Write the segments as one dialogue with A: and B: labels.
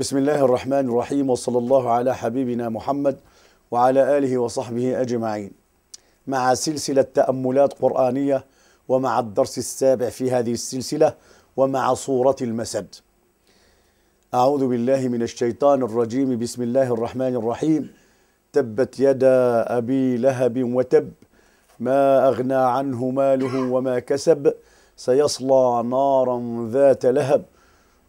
A: بسم الله الرحمن الرحيم وصلى الله على حبيبنا محمد وعلى آله وصحبه أجمعين مع سلسلة تأملات قرآنية ومع الدرس السابع في هذه السلسلة ومع صورة المسد أعوذ بالله من الشيطان الرجيم بسم الله الرحمن الرحيم تبت يدا أبي لهب وتب ما أغنى عنه ماله وما كسب سيصلى نارا ذات لهب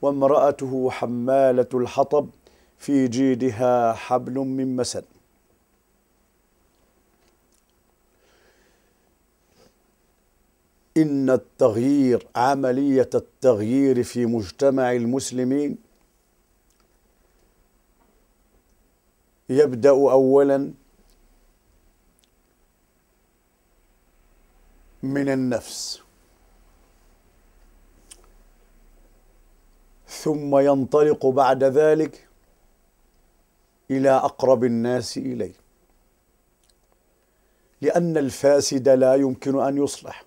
A: وامرأته حمالة الحطب في جيدها حبل من مسد إن التغيير عملية التغيير في مجتمع المسلمين يبدأ أولا من النفس ثم ينطلق بعد ذلك الى اقرب الناس اليه لان الفاسد لا يمكن ان يصلح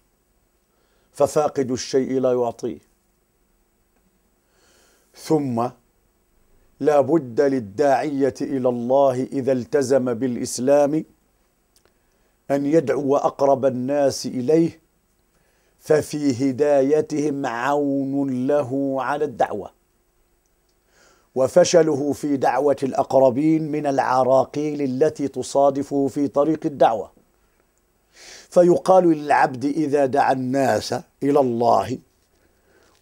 A: ففاقد الشيء لا يعطيه ثم لا بد للداعيه الى الله اذا التزم بالاسلام ان يدعو اقرب الناس اليه ففي هدايتهم عون له على الدعوه وفشله في دعوة الأقربين من العراقيل التي تصادفه في طريق الدعوة فيقال للعبد إذا دعا الناس إلى الله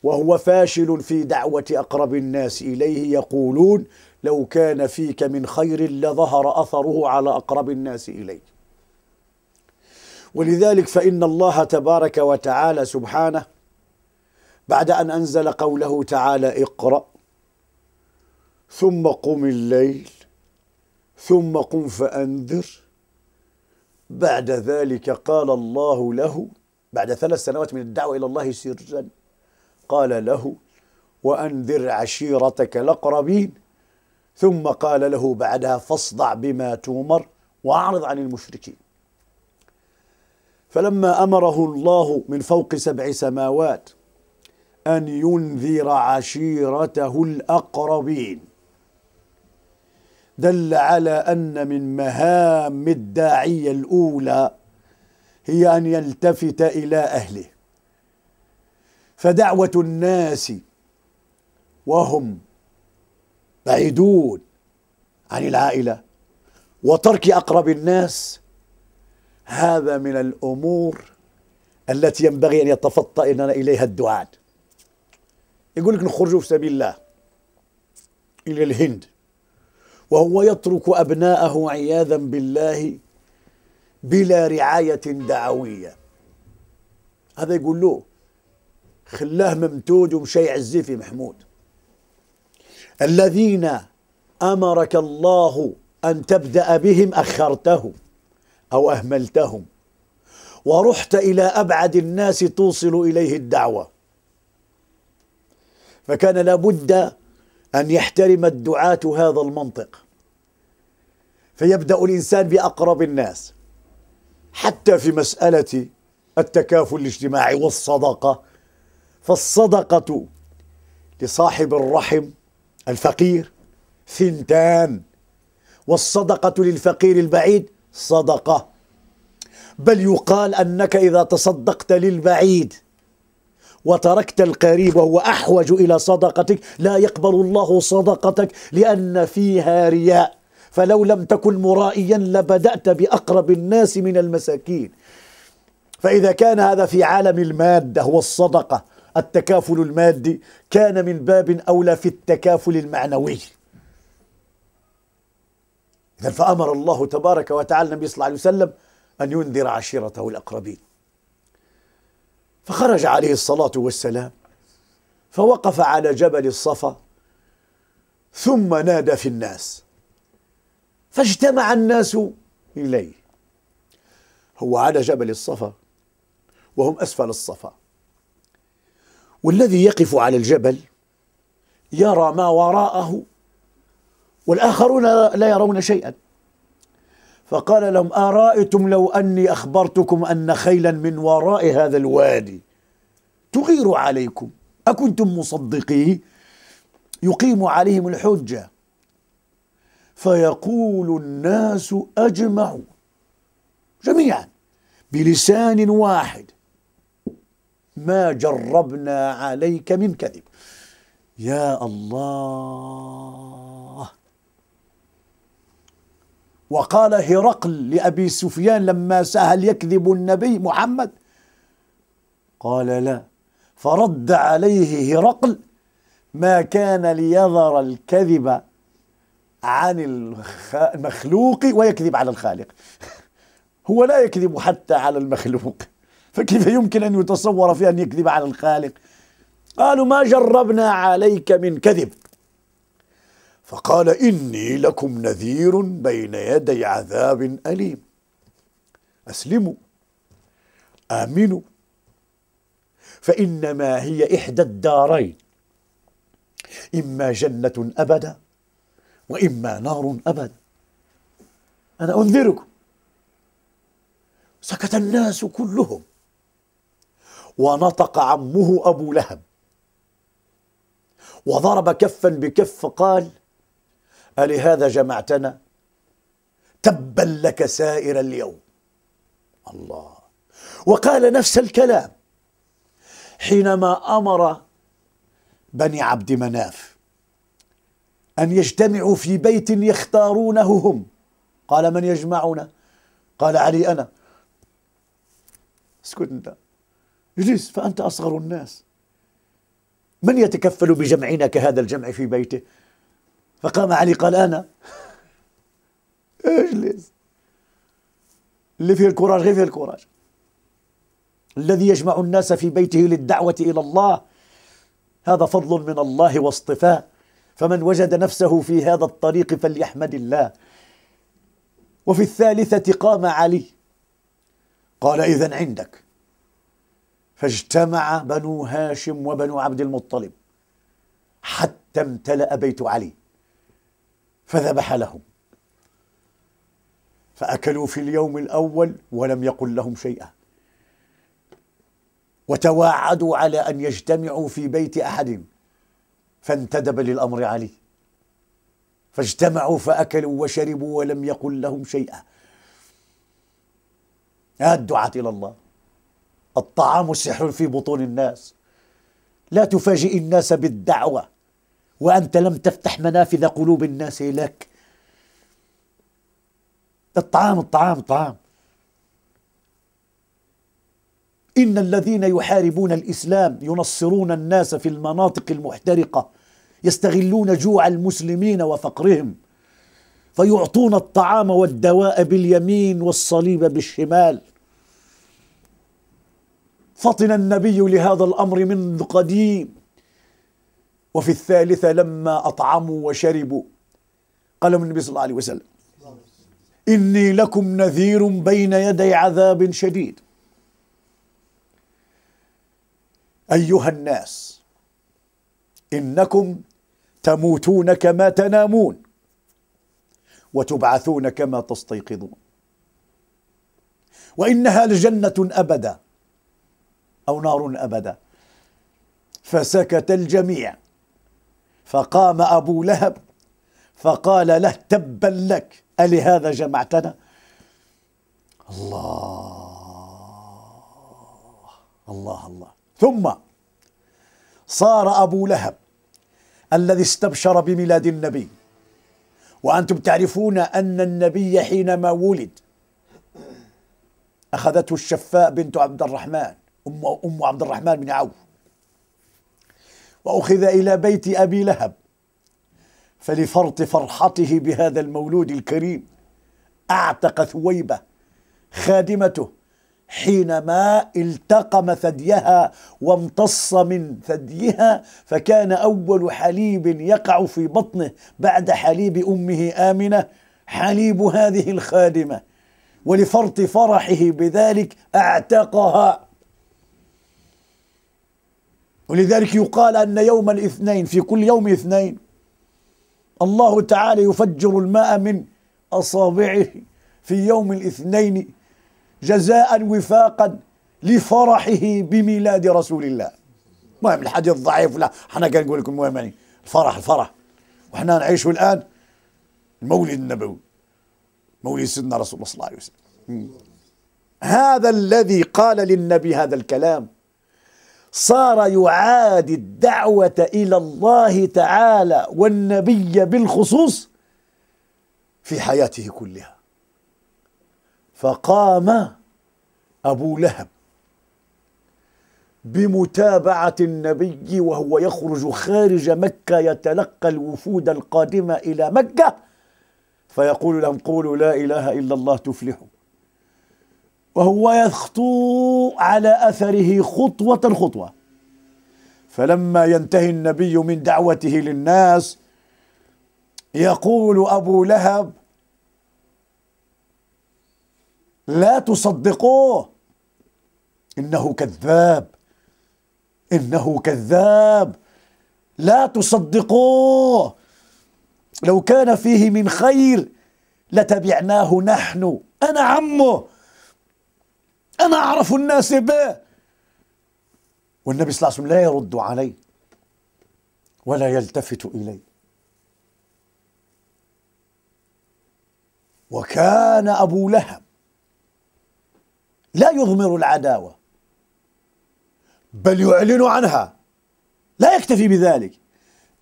A: وهو فاشل في دعوة أقرب الناس إليه يقولون لو كان فيك من خير لظهر أثره على أقرب الناس إليه ولذلك فإن الله تبارك وتعالى سبحانه بعد أن أنزل قوله تعالى اقرأ ثم قم الليل ثم قم فأنذر بعد ذلك قال الله له بعد ثلاث سنوات من الدعوة إلى الله سرا قال له وأنذر عشيرتك الأقربين ثم قال له بعدها فاصدع بما تؤمر وأعرض عن المشركين فلما أمره الله من فوق سبع سماوات أن ينذر عشيرته الأقربين دل على أن من مهام الداعية الأولى هي أن يلتفت إلى أهله فدعوة الناس وهم بعيدون عن العائلة وترك أقرب الناس هذا من الأمور التي ينبغي أن يتفطن إليها الدعاء يقول لك نخرجوا في سبيل الله إلى الهند وهو يترك أبناءه عياذا بالله بلا رعاية دعوية هذا يقول له خلاه ممتود ومشي عزي في محمود الذين أمرك الله أن تبدأ بهم أخرتهم أو أهملتهم ورحت إلى أبعد الناس توصل إليه الدعوة فكان لابد أن يحترم الدعاة هذا المنطق فيبدأ الإنسان بأقرب الناس حتى في مسألة التكافل الاجتماعي والصدقة فالصدقة لصاحب الرحم الفقير ثنتان والصدقة للفقير البعيد صدقة بل يقال أنك إذا تصدقت للبعيد وتركت القريب وهو أحوج إلى صدقتك لا يقبل الله صدقتك لأن فيها رياء فلو لم تكن مرائيا لبدأت بأقرب الناس من المساكين فإذا كان هذا في عالم المادة هو الصدقة التكافل المادي كان من باب أولى في التكافل المعنوي إذا فأمر الله تبارك وتعالى النبي صلى الله عليه وسلم أن ينذر عشيرته الأقربين فخرج عليه الصلاة والسلام فوقف على جبل الصفا ثم نادى في الناس فاجتمع الناس إليه هو على جبل الصفا وهم أسفل الصفا والذي يقف على الجبل يرى ما وراءه والآخرون لا يرون شيئا فقال لهم أرأيتم لو أني أخبرتكم أن خيلا من وراء هذا الوادي تغير عليكم أكنتم مصدقيه يقيم عليهم الحجة فيقول الناس اجمعوا جميعا بلسان واحد ما جربنا عليك من كذب يا الله وقال هرقل لأبي سفيان لما سهل يكذب النبي محمد قال لا فرد عليه هرقل ما كان ليظهر الكذب عن المخلوق ويكذب على الخالق هو لا يكذب حتى على المخلوق فكيف يمكن أن يتصور في أن يكذب على الخالق قالوا ما جربنا عليك من كذب فقال إني لكم نذير بين يدي عذاب أليم أسلموا آمنوا فإنما هي إحدى الدارين إما جنة أبدا وإما نار أبد أنا أنذركم سكت الناس كلهم ونطق عمه أبو لهب وضرب كفا بكف قال ألهذا جمعتنا تبا لك سائر اليوم الله وقال نفس الكلام حينما أمر بني عبد مناف أن يجتمعوا في بيت يختارونه هم قال من يجمعنا قال علي أنا اسكت أنت اجلس فأنت أصغر الناس من يتكفل بجمعنا كهذا الجمع في بيته فقام علي قال أنا اجلس اللي فيه الكوراج غير فيه الكوراج الذي يجمع الناس في بيته للدعوة إلى الله هذا فضل من الله واصطفاء فمن وجد نفسه في هذا الطريق فليحمد الله وفي الثالثة قام علي قال إذا عندك فاجتمع بنو هاشم وبنو عبد المطلب حتى امتلأ بيت علي فذبح لهم فأكلوا في اليوم الأول ولم يقل لهم شيئا وتواعدوا على أن يجتمعوا في بيت أحدهم فانتدب للأمر علي فاجتمعوا فأكلوا وشربوا ولم يقل لهم شيئا الدعاة إلى الله الطعام سحر في بطون الناس لا تفاجئ الناس بالدعوة وأنت لم تفتح منافذ قلوب الناس لك الطعام الطعام الطعام إن الذين يحاربون الإسلام ينصرون الناس في المناطق المحترقة يستغلون جوع المسلمين وفقرهم فيعطون الطعام والدواء باليمين والصليب بالشمال فطن النبي لهذا الأمر منذ قديم وفي الثالثة لما أطعموا وشربوا قال النبي صلى الله عليه وسلم إني لكم نذير بين يدي عذاب شديد ايها الناس انكم تموتون كما تنامون وتبعثون كما تستيقظون وانها لجنه ابدا او نار ابدا فسكت الجميع فقام ابو لهب فقال له تبا لك الهذا جمعتنا الله الله الله ثم صار أبو لهب الذي استبشر بميلاد النبي وأنتم تعرفون أن النبي حينما ولد أخذته الشفاء بنت عبد الرحمن أم, أم عبد الرحمن بن عوف وأخذ إلى بيت أبي لهب فلفرط فرحته بهذا المولود الكريم أعتق ثويبة خادمته حينما التقم ثديها وامتص من ثديها فكان اول حليب يقع في بطنه بعد حليب امه امنه حليب هذه الخادمه ولفرط فرحه بذلك اعتقها ولذلك يقال ان يوم الاثنين في كل يوم اثنين الله تعالى يفجر الماء من اصابعه في يوم الاثنين جزاء وفاقا لفرحه بميلاد رسول الله المهم الحديث ضعيف لا احنا كنقول لكم المهم يعني الفرح الفرح وحنا نعيشوا الان المولد النبوي مولد سيدنا رسول الله صلى الله عليه وسلم هذا الذي قال للنبي هذا الكلام صار يعادي الدعوة إلى الله تعالى والنبي بالخصوص في حياته كلها فقام أبو لهب بمتابعة النبي وهو يخرج خارج مكة يتلقى الوفود القادمة إلى مكة فيقول لهم قولوا لا إله إلا الله تفلحوا وهو يخطو على أثره خطوة خطوة فلما ينتهي النبي من دعوته للناس يقول أبو لهب لا تصدقوه انه كذاب انه كذاب لا تصدقوه لو كان فيه من خير لتبعناه نحن انا عمه انا اعرف الناس به والنبي صلى الله عليه وسلم لا يرد علي ولا يلتفت الي وكان ابو لهب لا يضمر العداوة بل يعلن عنها لا يكتفي بذلك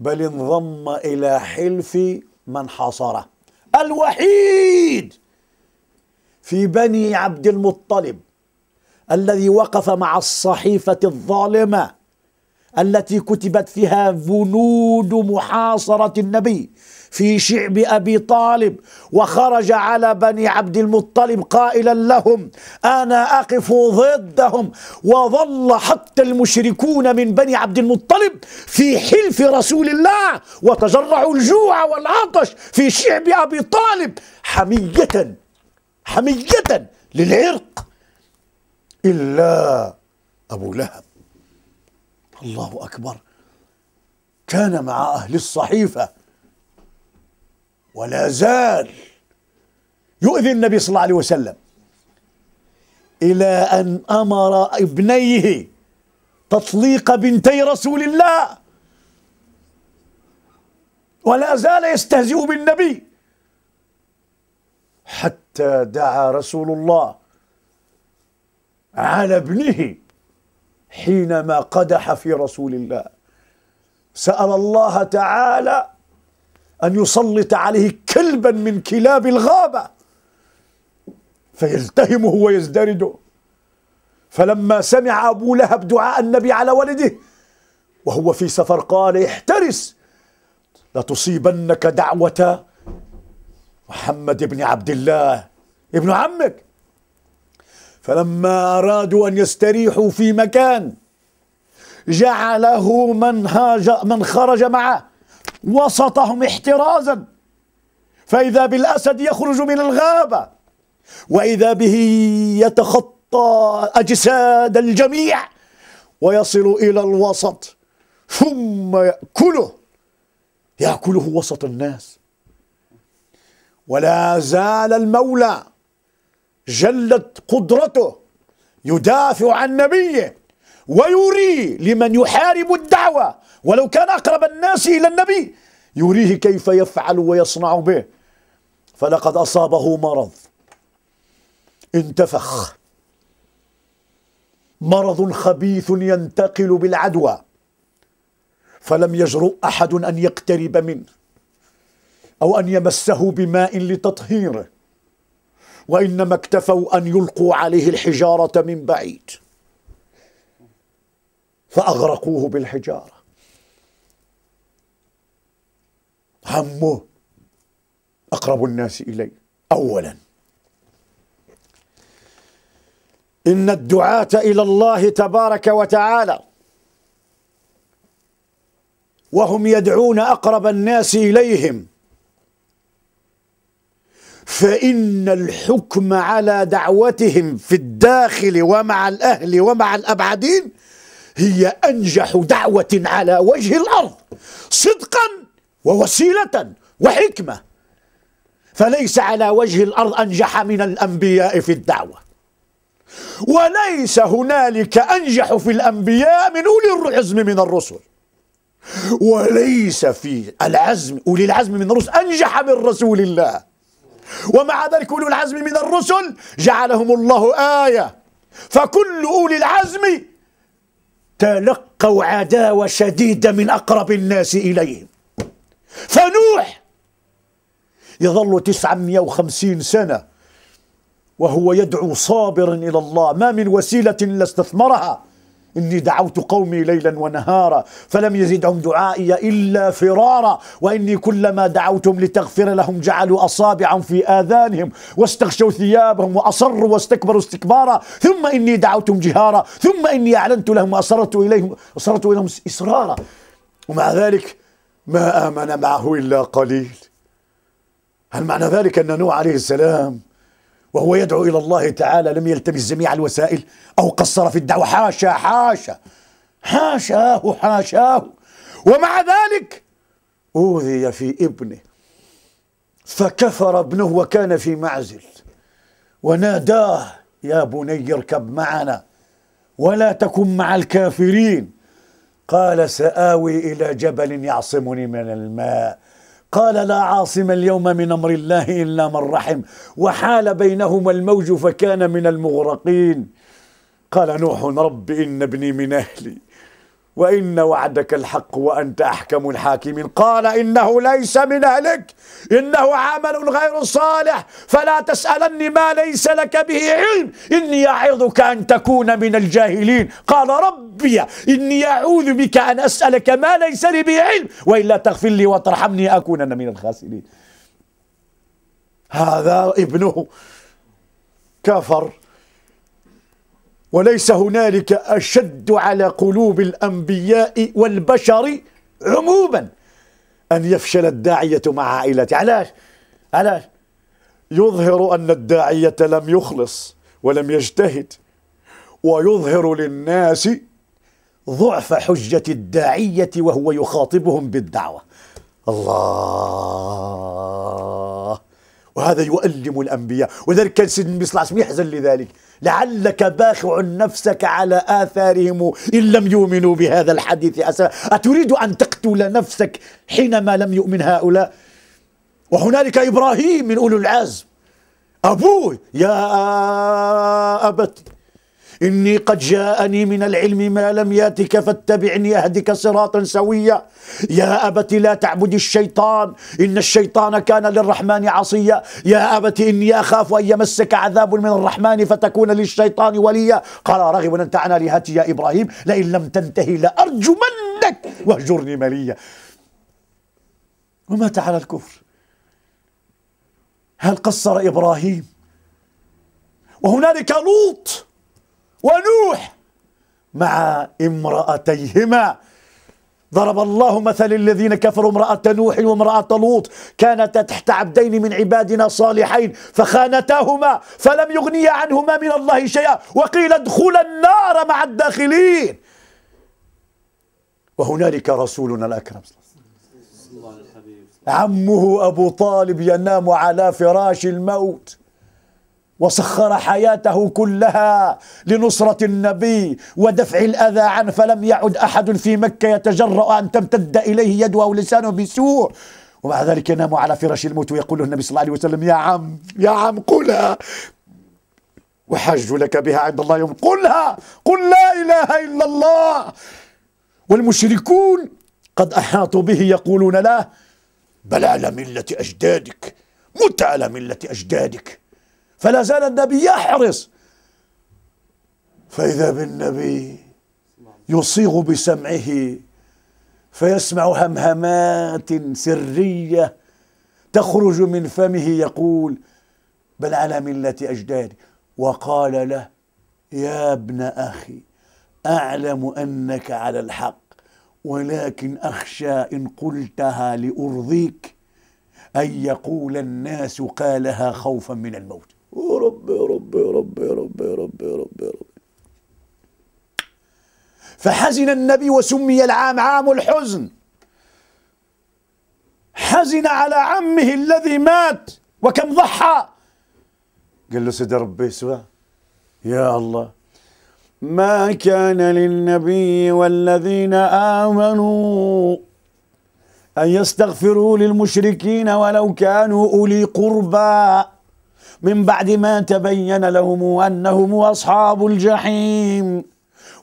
A: بل انضم إلى حلف من حاصره الوحيد في بني عبد المطلب الذي وقف مع الصحيفة الظالمة التي كتبت فيها بنود محاصرة النبي في شعب أبي طالب وخرج على بني عبد المطلب قائلا لهم أنا أقف ضدهم وظل حتى المشركون من بني عبد المطلب في حلف رسول الله وتجرعوا الجوع والعطش في شعب أبي طالب حمية حمية للعرق إلا أبو لهب الله أكبر كان مع أهل الصحيفة ولا زال يؤذي النبي صلى الله عليه وسلم إلى أن أمر ابنيه تطليق بنتي رسول الله ولا زال يستهزئ بالنبي حتى دعا رسول الله على ابنه حينما قدح في رسول الله سأل الله تعالى أن يسلط عليه كلبا من كلاب الغابة فيلتهمه ويزدرده فلما سمع أبو لهب دعاء النبي على ولده وهو في سفر قال احترس لتصيبنك دعوة محمد بن عبد الله ابن عمك فلما أرادوا أن يستريحوا في مكان جعله من, هاج من خرج معه وسطهم احترازا فإذا بالأسد يخرج من الغابة وإذا به يتخطى أجساد الجميع ويصل إلى الوسط ثم يأكله يأكله وسط الناس ولا زال المولى جلت قدرته يدافع عن نبيه ويري لمن يحارب الدعوة ولو كان أقرب الناس إلى النبي يريه كيف يفعل ويصنع به فلقد أصابه مرض انتفخ مرض خبيث ينتقل بالعدوى فلم يجرؤ أحد أن يقترب منه أو أن يمسه بماء لتطهيره وإنما اكتفوا أن يلقوا عليه الحجارة من بعيد فأغرقوه بالحجارة همه أقرب الناس إليه أولا إن الدعاة إلى الله تبارك وتعالى وهم يدعون أقرب الناس إليهم فإن الحكم على دعوتهم في الداخل ومع الأهل ومع الأبعدين هي أنجح دعوة على وجه الأرض صدقا ووسيلة وحكمة فليس على وجه الأرض أنجح من الأنبياء في الدعوة وليس هنالك أنجح في الأنبياء من أولي العزم من الرسل وليس في العزم أولي العزم من الرسل أنجح من رسول الله ومع ذلك أولي العزم من الرسل جعلهم الله آية فكل أولي العزم تلقوا عداوة شديدة من أقرب الناس إليهم فنوح يظل 950 سنة وهو يدعو صابرا إلى الله ما من وسيلة إلا استثمرها إني دعوت قومي ليلا ونهارا فلم يزدهم دعائي إلا فرارا وإني كلما دعوتهم لتغفر لهم جعلوا أصابعهم في آذانهم واستغشوا ثيابهم وأصروا واستكبروا استكبارا ثم إني دعوتهم جهارا ثم إني أعلنت لهم وأسررت إليهم أسررت إليهم إسرارا ومع ذلك ما آمن معه إلا قليل هل معنى ذلك أن نوح عليه السلام وهو يدعو إلى الله تعالى لم يلتمس جميع الوسائل أو قصر في الدعوة حاشا حاشا حاشاه حاشاه ومع ذلك أوذي في ابنه فكفر ابنه وكان في معزل وناداه يا بني اركب معنا ولا تكن مع الكافرين قال سآوي إلى جبل يعصمني من الماء قال لا عاصم اليوم من امر الله الا من رحم وحال بينهما الموج فكان من المغرقين قال نوح رب ان ابني من اهلي وإن وعدك الحق وأنت أحكم الحاكمين قال إنه ليس من أهلك إنه عمل غير صالح فلا تسألني ما ليس لك به علم إني أعظك أن تكون من الجاهلين قال ربي إني أعوذ بك أن أسألك ما ليس لي به علم وإلا تغفر لي وترحمني أكونن من الخاسرين هذا ابنه كفر وليس هنالك أشد على قلوب الأنبياء والبشر عموما أن يفشل الداعية مع عائلته علاش؟ علاش؟ يظهر أن الداعية لم يخلص ولم يجتهد ويظهر للناس ضعف حجة الداعية وهو يخاطبهم بالدعوة الله وهذا يؤلم الأنبياء ولذلك كان سيدنا النبي صلى الله عليه وسلم يحزن لذلك لعلك باخع نفسك على آثارهم إن لم يؤمنوا بهذا الحديث أسرا أتريد أن تقتل نفسك حينما لم يؤمن هؤلاء وهنالك إبراهيم من أولو العزم أبوه يا أبت إني قد جاءني من العلم ما لم ياتك فاتبعني أهدك صراطا سويا يا أبت لا تعبد الشيطان إن الشيطان كان للرحمن عصيا يا أبت إني أخاف أن يمسك عذاب من الرحمن فتكون للشيطان وليا قال راغب أنت عن آلهتي يا إبراهيم لئن لم تنتهي لأرجمنك واهجرني مليا ومات على الكفر هل قصر إبراهيم وهنالك لوط ونوح مع امرأتيهما ضرب الله مثل الذين كفروا امرأة نوح وامرأة لوط كانتا تحت عبدين من عبادنا صالحين فخانتاهما فلم يغنيا عنهما من الله شيئا وقيل ادخلا النار مع الداخلين وهنالك رسولنا الأكرم عمه أبو طالب ينام على فراش الموت وسخر حياته كلها لنصرة النبي ودفع الأذى عنه فلم يعد أحد في مكة يتجرأ أن تمتد إليه يده أو لسانه بسوء ومع ذلك ينام على فراش الموت ويقول له النبي صلى الله عليه وسلم يا عم يا عم قلها وحج لك بها عند الله يوم قلها قل لا إله إلا الله والمشركون قد أحاطوا به يقولون له بل على ملة أجدادك مت على ملة أجدادك فلا زال النبي يحرص فإذا بالنبي يصيغ بسمعه فيسمع همهمات سرية تخرج من فمه يقول بل على ملة أجدادي وقال له يا ابن أخي أعلم أنك على الحق ولكن أخشى إن قلتها لأرضيك أن يقول الناس قالها خوفا من الموت يا رب يا رب يا رب يا رب يا رب يا رب يا رب فحزن النبي وسمي العام عام الحزن حزن على عمه الذي مات وكم ضحى قال له سيد ربي سوا يا الله ما كان للنبي والذين آمنوا أن يستغفروا للمشركين ولو كانوا أولي قربى من بعد ما تبين لهم أنهم أصحاب الجحيم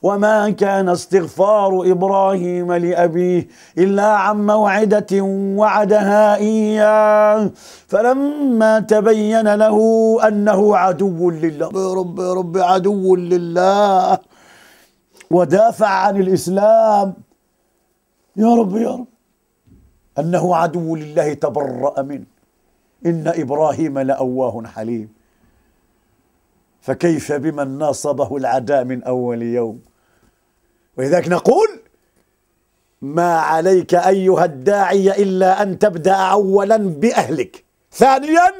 A: وما كان استغفار إبراهيم لأبيه إلا عن موعدة وعدها إياه فلما تبين له أنه عدو لله رب رب عدو لله ودافع عن الإسلام يا رب يا رب أنه عدو لله تبرأ منه إن إبراهيم لأواه حليم فكيف بمن ناصبه العداء من أول يوم ولذلك نقول ما عليك أيها الداعي إلا أن تبدأ أولا بأهلك ثانيا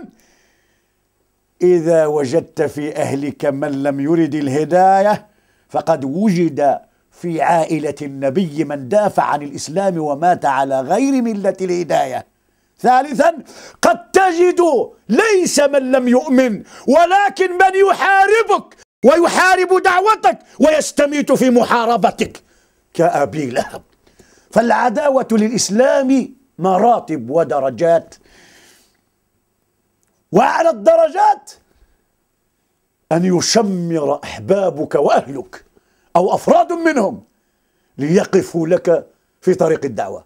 A: إذا وجدت في أهلك من لم يرد الهداية فقد وجد في عائلة النبي من دافع عن الإسلام ومات على غير ملة الهداية ثالثا قد تجد ليس من لم يؤمن ولكن من يحاربك ويحارب دعوتك ويستميت في محاربتك كأبي لهب فالعداوة للإسلام مراتب ودرجات وأعلى الدرجات أن يشمر أحبابك وأهلك أو أفراد منهم ليقفوا لك في طريق الدعوة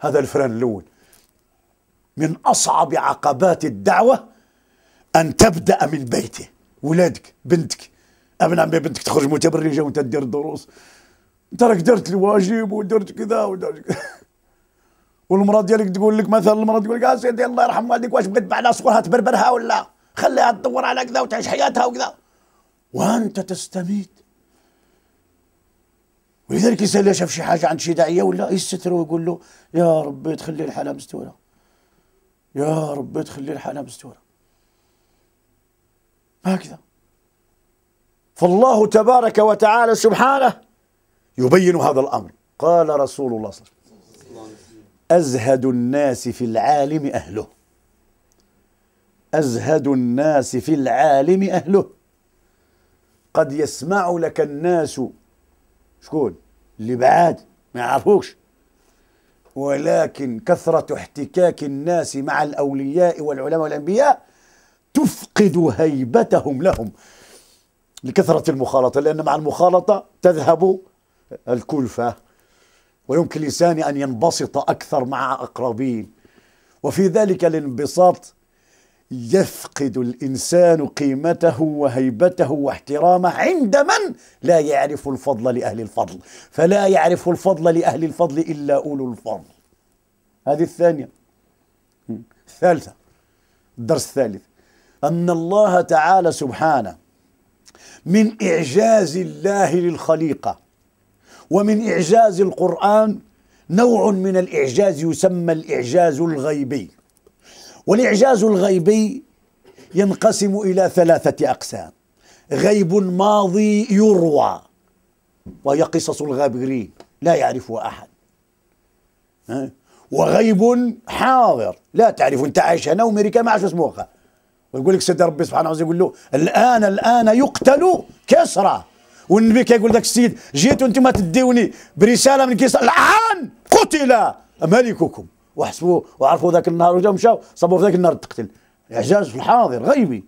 A: هذا الفران الأول من أصعب عقبات الدعوة أن تبدأ من بيته ولادك بنتك أبناء بنتك تخرج متبرجة وأنت تدير الدروس أنت راك درت الواجب ودرت كذا ودرت كذا والمرأة ديالك تقول لك مثلا المرأة تقول لك يا آه، سيدي الله يرحم والديك واش بغيت بعدها صورها تبربرها ولا خليها تدور على كذا وتعيش حياتها وكذا وأنت تستميت ولذلك الانسان شاف شي حاجه عند شي داعيه ولا يستر ويقول له يا ربي تخلي الحاله مستوره يا رب تخلي الحالة مستورة هكذا فالله تبارك وتعالى سبحانه يبين هذا الأمر قال رسول الله صلى الله عليه وسلم أزهد الناس في العالم أهله أزهد الناس في العالم أهله قد يسمع لك الناس شكون اللي بعاد ما يعرفوكش ولكن كثرة احتكاك الناس مع الأولياء والعلماء والأنبياء تفقد هيبتهم لهم لكثرة المخالطة لأن مع المخالطة تذهب الكلفة ويمكن لساني أن ينبسط أكثر مع أقربين وفي ذلك الانبساط يفقد الانسان قيمته وهيبته واحترامه عند من لا يعرف الفضل لاهل الفضل فلا يعرف الفضل لاهل الفضل الا اولو الفضل هذه الثانيه الثالثه الدرس الثالث ان الله تعالى سبحانه من اعجاز الله للخليقه ومن اعجاز القران نوع من الاعجاز يسمى الاعجاز الغيبي والإعجاز الغيبي ينقسم إلى ثلاثة أقسام غيب ماضي يروى وهي قصص الغابرين لا يعرفها أحد وغيب حاضر لا تعرف انت عايش هنا وامريكا ما عاش اسمه ويقول لك سيد ربي سبحانه وتعالى يقول له الان الان يقتل كسرى والنبي كيقول ذاك السيد جيتوا انتم ما تديوني برساله من كسرى الان قتل ملككم وحسبوا وعرفوا ذاك النهار وجا مشاو صبوا في ذاك النهار تقتل اعجاز في الحاضر غيبي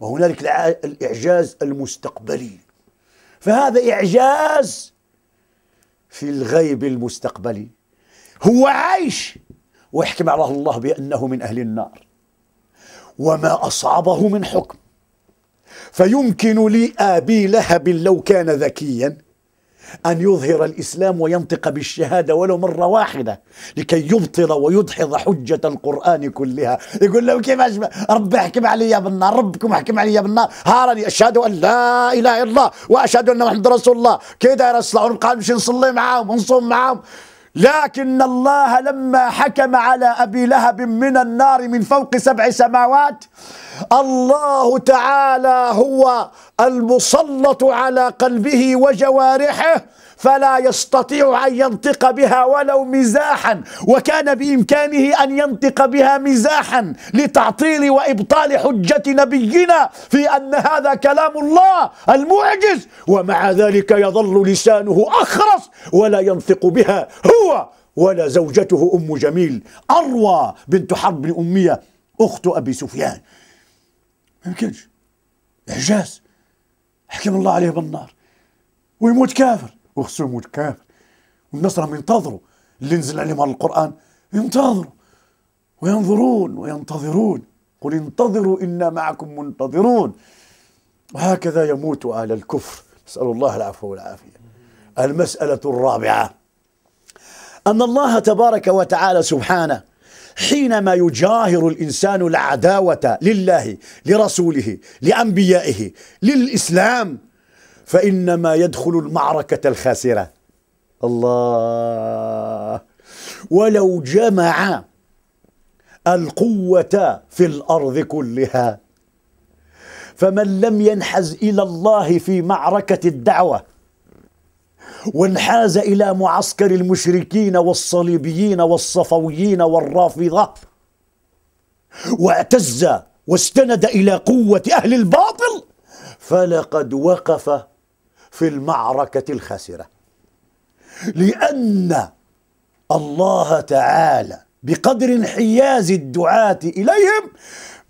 A: وهنالك الاعجاز المستقبلي فهذا اعجاز في الغيب المستقبلي هو عايش ويحكم عليه الله بانه من اهل النار وما اصابه من حكم فيمكن لابي لهب لو كان ذكيا أن يظهر الإسلام وينطق بالشهادة ولو مرة واحدة لكي يبطل ويدحض حجة القرآن كلها يقول لهم كيف أجمع ربي احكم علي بالنار ربكم احكم علي بالنار هارني أشهد أن لا إله إلا الله وأشهد أن محمد رسول الله كده يا قال مش نصلي معاهم ونصوم معاهم لكن الله لما حكم على أبي لهب من النار من فوق سبع سماوات الله تعالى هو المسلط على قلبه وجوارحه فلا يستطيع أن ينطق بها ولو مزاحا وكان بإمكانه أن ينطق بها مزاحا لتعطيل وإبطال حجة نبينا في أن هذا كلام الله المعجز ومع ذلك يظل لسانه أخرس ولا ينطق بها هو ولا زوجته أم جميل أروى بنت حرب أمية أخت أبي سفيان ما يمكنش إعجاز حكم الله عليه بالنار ويموت كافر يموت كامل والناس راهم ينتظروا اللي نزل عليهم هذا القران ينتظروا وينظرون وينتظرون قل انتظروا انا معكم منتظرون وهكذا يموت اهل الكفر نسال الله العفو والعافيه المساله الرابعه ان الله تبارك وتعالى سبحانه حينما يجاهر الانسان العداوه لله لرسوله لانبيائه للاسلام فإنما يدخل المعركة الخاسرة الله ولو جمع القوة في الأرض كلها فمن لم ينحز إلى الله في معركة الدعوة وانحاز إلى معسكر المشركين والصليبيين والصفويين والرافضة واعتز واستند إلى قوة أهل الباطل فلقد وقف في المعركة الخاسرة لأن الله تعالى بقدر انحياز الدعاة إليهم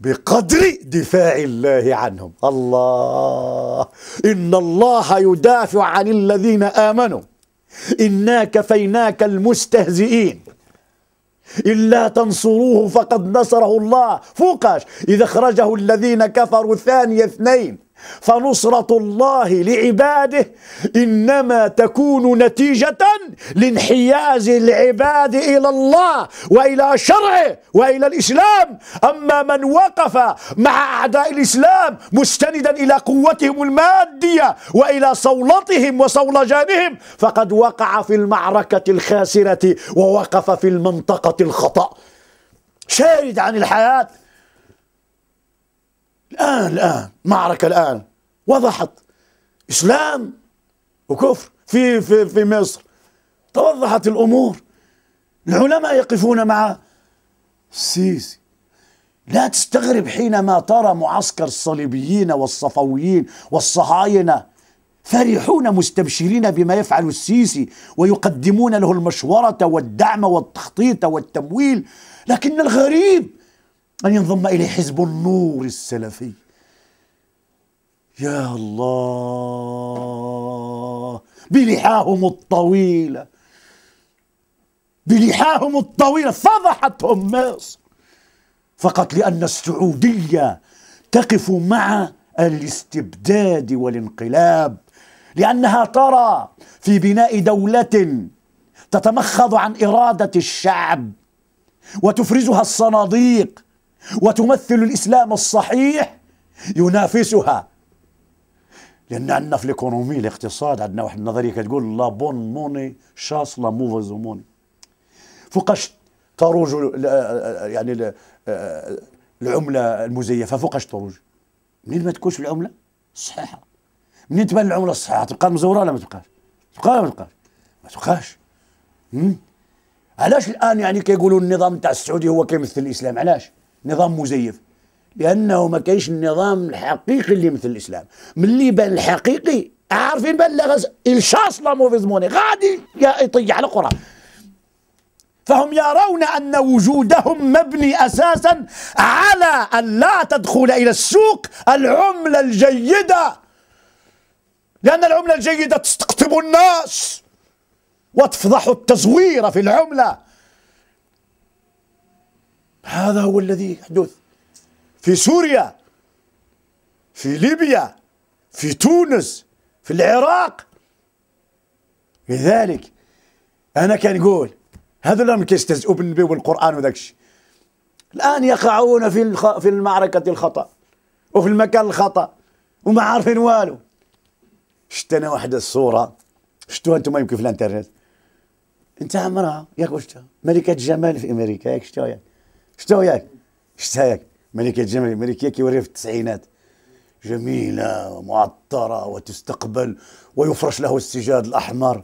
A: بقدر دفاع الله عنهم الله إن الله يدافع عن الذين آمنوا إنا كفيناك المستهزئين إلا تنصروه فقد نصره الله فوقاش إذا أخرجه الذين كفروا ثاني اثنين فنصرة الله لعباده إنما تكون نتيجة لانحياز العباد إلى الله وإلى شرعه وإلى الإسلام أما من وقف مع أعداء الإسلام مستندا إلى قوتهم المادية وإلى صولتهم وصولجانهم فقد وقع في المعركة الخاسرة ووقف في المنطقة الخطأ شارد عن الحياة الآن الآن معركة الآن وضحت إسلام وكفر في في في مصر توضحت الأمور العلماء يقفون مع السيسي لا تستغرب حينما ترى معسكر الصليبيين والصفويين والصهاينة فرحون مستبشرين بما يفعل السيسي ويقدمون له المشورة والدعم والتخطيط والتمويل لكن الغريب أن ينضم إليه حزب النور السلفي يا الله بلحاهم الطويلة بلحاهم الطويلة فضحتهم مصر فقط لأن السعودية تقف مع الاستبداد والانقلاب لأنها ترى في بناء دولة تتمخض عن إرادة الشعب وتفرزها الصناديق وتمثل الإسلام الصحيح ينافسها لأن عندنا في الإيكونومي الاقتصاد عندنا واحد النظرية كتقول لا بون موني شاس لا موفز موني فوقاش تروج يعني العملة المزيفة فوقاش تروج منين ما تكونش العملة صحيحة منين تبان العملة الصحيحة تبقى مزورة ولا ما تبقاش تبقى ولا ما تبقاش ما تبقاش علاش الان يعني كيقولوا النظام تاع السعودي هو كيمثل الاسلام علاش نظام مزيف لانه ما كانش النظام الحقيقي اللي مثل الاسلام ملي بان الحقيقي عارفين بان غز... الشاص لا موني غادي يطيح القرى فهم يرون ان وجودهم مبني اساسا على ان لا تدخل الى السوق العمله الجيده لان العمله الجيده تستقطب الناس وتفضح التزوير في العمله هذا هو الذي يحدث في سوريا في ليبيا في تونس في العراق لذلك انا كنقول هذا الامر كيستهزئوا بالنبي والقران وذاك الشيء الان يقعون في الخ... في المعركه الخطا وفي المكان الخطا وما عارفين والو شفت انا واحد الصوره شفتوها انتم يمكن في الانترنت انت عمرها ياك ملكه جمال في امريكا ياك شفتوها ياك شتا وياك شتا ياك ملكة جمال الملكية كيوريها في التسعينات جميلة ومعطرة وتستقبل ويفرش له السجاد الأحمر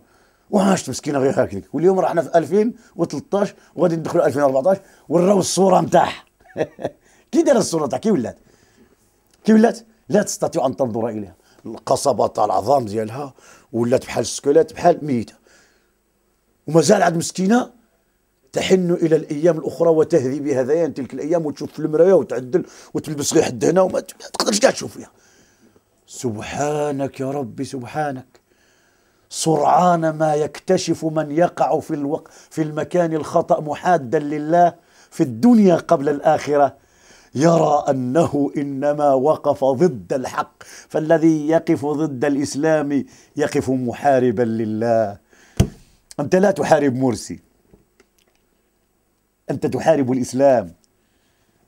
A: وعاشت مسكينة غير هكذا واليوم رحنا في 2013 وغادي ندخلوا 2014 وراو الصورة نتاعها كي دايرة الصورة نتاعها كي ولات كي ولات لا تستطيع أن تنظر إليها القصبة تاع العظام ديالها ولات بحال السكولات بحال ميتة ومازال عاد مسكينة تحن الى الايام الاخرى وتهذي بهذيان تلك الايام وتشوف في المرايه وتعدل وتلبس غير حد هنا وما تقدرش كاع تشوف فيها سبحانك يا ربي سبحانك سرعان ما يكتشف من يقع في الوق في المكان الخطا محادا لله في الدنيا قبل الاخره يرى انه انما وقف ضد الحق فالذي يقف ضد الاسلام يقف محاربا لله انت لا تحارب مرسي أنت تحارب الإسلام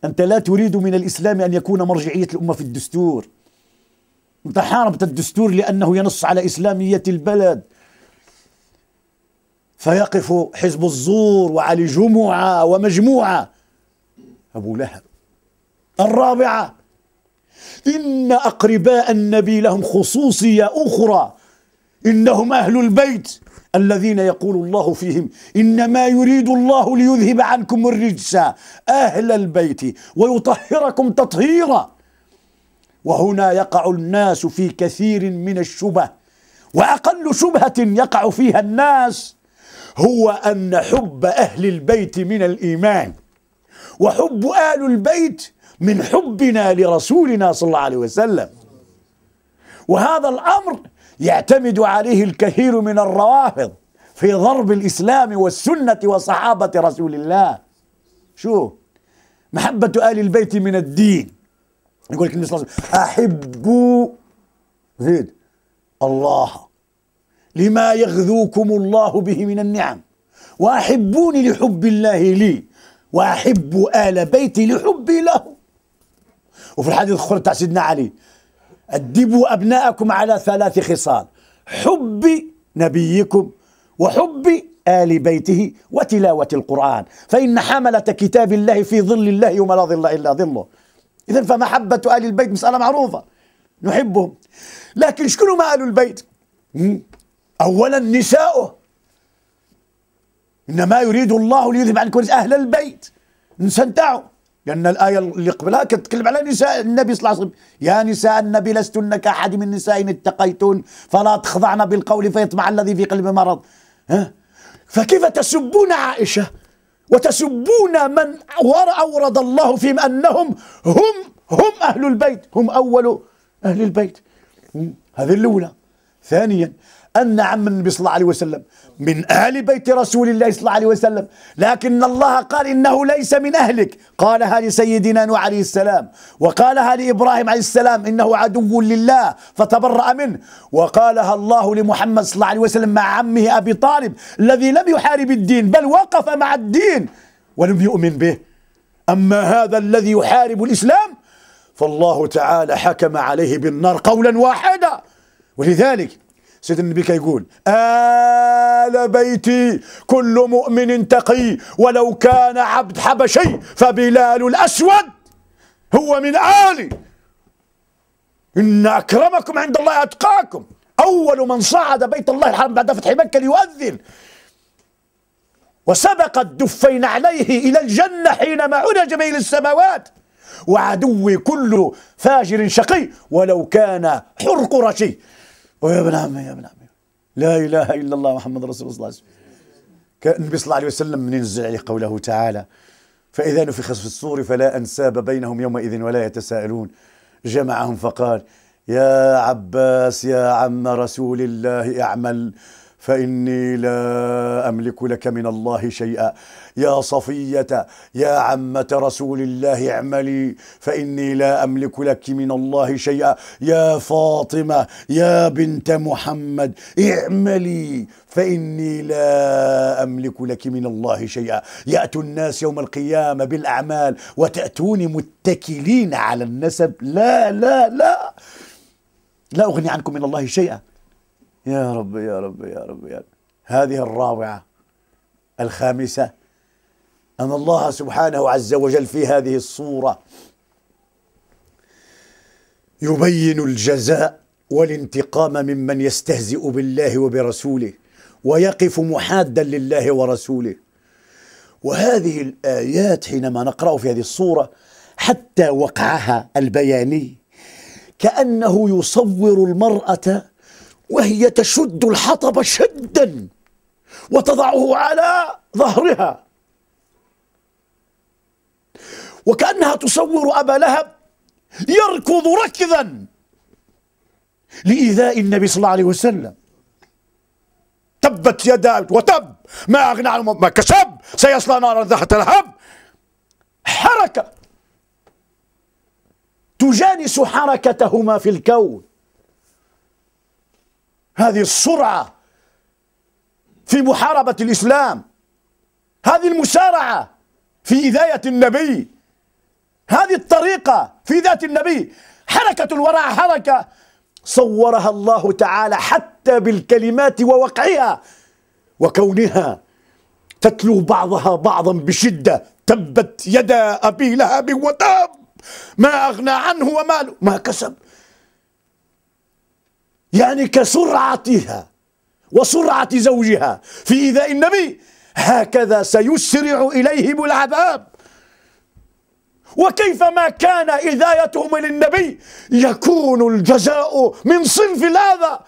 A: أنت لا تريد من الإسلام أن يكون مرجعية الأمة في الدستور أنت حاربت الدستور لأنه ينص على إسلامية البلد فيقف حزب الزور وعلي جمعة ومجموعة أبو لهب الرابعة إن أقرباء النبي لهم خصوصية أخرى إنهم أهل البيت الذين يقول الله فيهم انما يريد الله ليذهب عنكم الرجس اهل البيت ويطهركم تطهيرا وهنا يقع الناس في كثير من الشبه واقل شبهه يقع فيها الناس هو ان حب اهل البيت من الايمان وحب اهل البيت من حبنا لرسولنا صلى الله عليه وسلم وهذا الامر يعتمد عليه الكثير من الروافض في ضرب الإسلام والسنة وصحابة رسول الله شو محبة آل البيت من الدين يقول لك النبي أحبوا زيد الله لما يغذوكم الله به من النعم وأحبوني لحب الله لي وأحب آل بيتي لحبي له وفي الحديث الآخر تاع سيدنا علي أدبوا أبناءكم على ثلاث خصال حب نبيكم وحب آل بيته وتلاوة القرآن فإن حملة كتاب الله في ظل الله يوم لا ظل إلا ظله إذا فمحبة آل البيت مسألة معروفة نحبهم لكن شكون ما آل البيت أولا نساؤه إنما يريد الله ليذهب عنكم أهل البيت نسنتعوا لأن الآية اللي قبلها كتكلم على نساء النبي صلى الله عليه وسلم يا نساء النبي لستن كأحد من النساء إن اتقيتن فلا تخضعن بالقول فيطمع الذي في قلبه مرض ها فكيف تسبون عائشة وتسبون من أورد الله فيهم أنهم هم هم أهل البيت هم أول أهل البيت هذه الأولى ثانيا أن عم النبي صلى الله عليه وسلم من أهل بيت رسول الله صلى الله عليه وسلم لكن الله قال إنه ليس من أهلك قالها لسيدنا نوح عليه السلام وقالها لإبراهيم عليه السلام إنه عدو لله فتبرأ منه وقالها الله لمحمد صلى الله عليه وسلم مع عمه أبي طالب الذي لم يحارب الدين بل وقف مع الدين ولم يؤمن به أما هذا الذي يحارب الإسلام فالله تعالى حكم عليه بالنار قولا واحدا ولذلك سيدنا النبي كيقول آل بيتي كل مؤمن تقي ولو كان عبد حبشي فبلال الأسود هو من آلي إن أكرمكم عند الله أتقاكم أول من صعد بيت الله الحرام بعد فتح مكة ليؤذن وسبق الدفين عليه إلى الجنة حينما عرج به إلى السماوات وعدوي كل فاجر شقي ولو كان حر قرشي ويا ابن عمي يا ابن عمي لا اله الا الله محمد رسول الله صلى الله عليه وسلم كان النبي صلى الله عليه وسلم من ينزل عليه قوله تعالى فإذا نفخ في الصور فلا أنساب بينهم يومئذ ولا يتساءلون جمعهم فقال يا عباس يا عم رسول الله اعمل فإني لا أملك لك من الله شيئا يا صفية يا عمة رسول الله اعملي فإني لا أملك لك من الله شيئا يا فاطمة يا بنت محمد اعملي فإني لا أملك لك من الله شيئا يأتوا الناس يوم القيامة بالأعمال وتأتوني متكلين على النسب لا لا لا لا أغني عنكم من الله شيئا يا رب يا رب يا رب يا رب هذه الرابعة الخامسة أن الله سبحانه عز وجل في هذه الصورة يبين الجزاء والانتقام ممن يستهزئ بالله وبرسوله ويقف محادا لله ورسوله وهذه الآيات حينما نقرأ في هذه الصورة حتى وقعها البياني كأنه يصور المرأة وهي تشد الحطب شدا وتضعه على ظهرها وكأنها تصور أبا لهب يركض ركضا لإيذاء النبي صلى الله عليه وسلم تبت يدا وتب ما أغنى عن ما كسب سيصلى نارا ذات لهب حركة تجانس حركتهما في الكون هذه السرعة في محاربة الإسلام هذه المسارعة في إذاية النبي هذه الطريقة في ذات النبي حركة الورع حركة صورها الله تعالى حتى بالكلمات ووقعها وكونها تتلو بعضها بعضا بشدة تبت يدا أبي لهب وتاب ما أغنى عنه وماله ما كسب يعني كسرعتها وسرعة زوجها في إيذاء النبي هكذا سيسرع إليهم العذاب وكيفما كان إذايتهم للنبي يكون الجزاء من صنف الأذى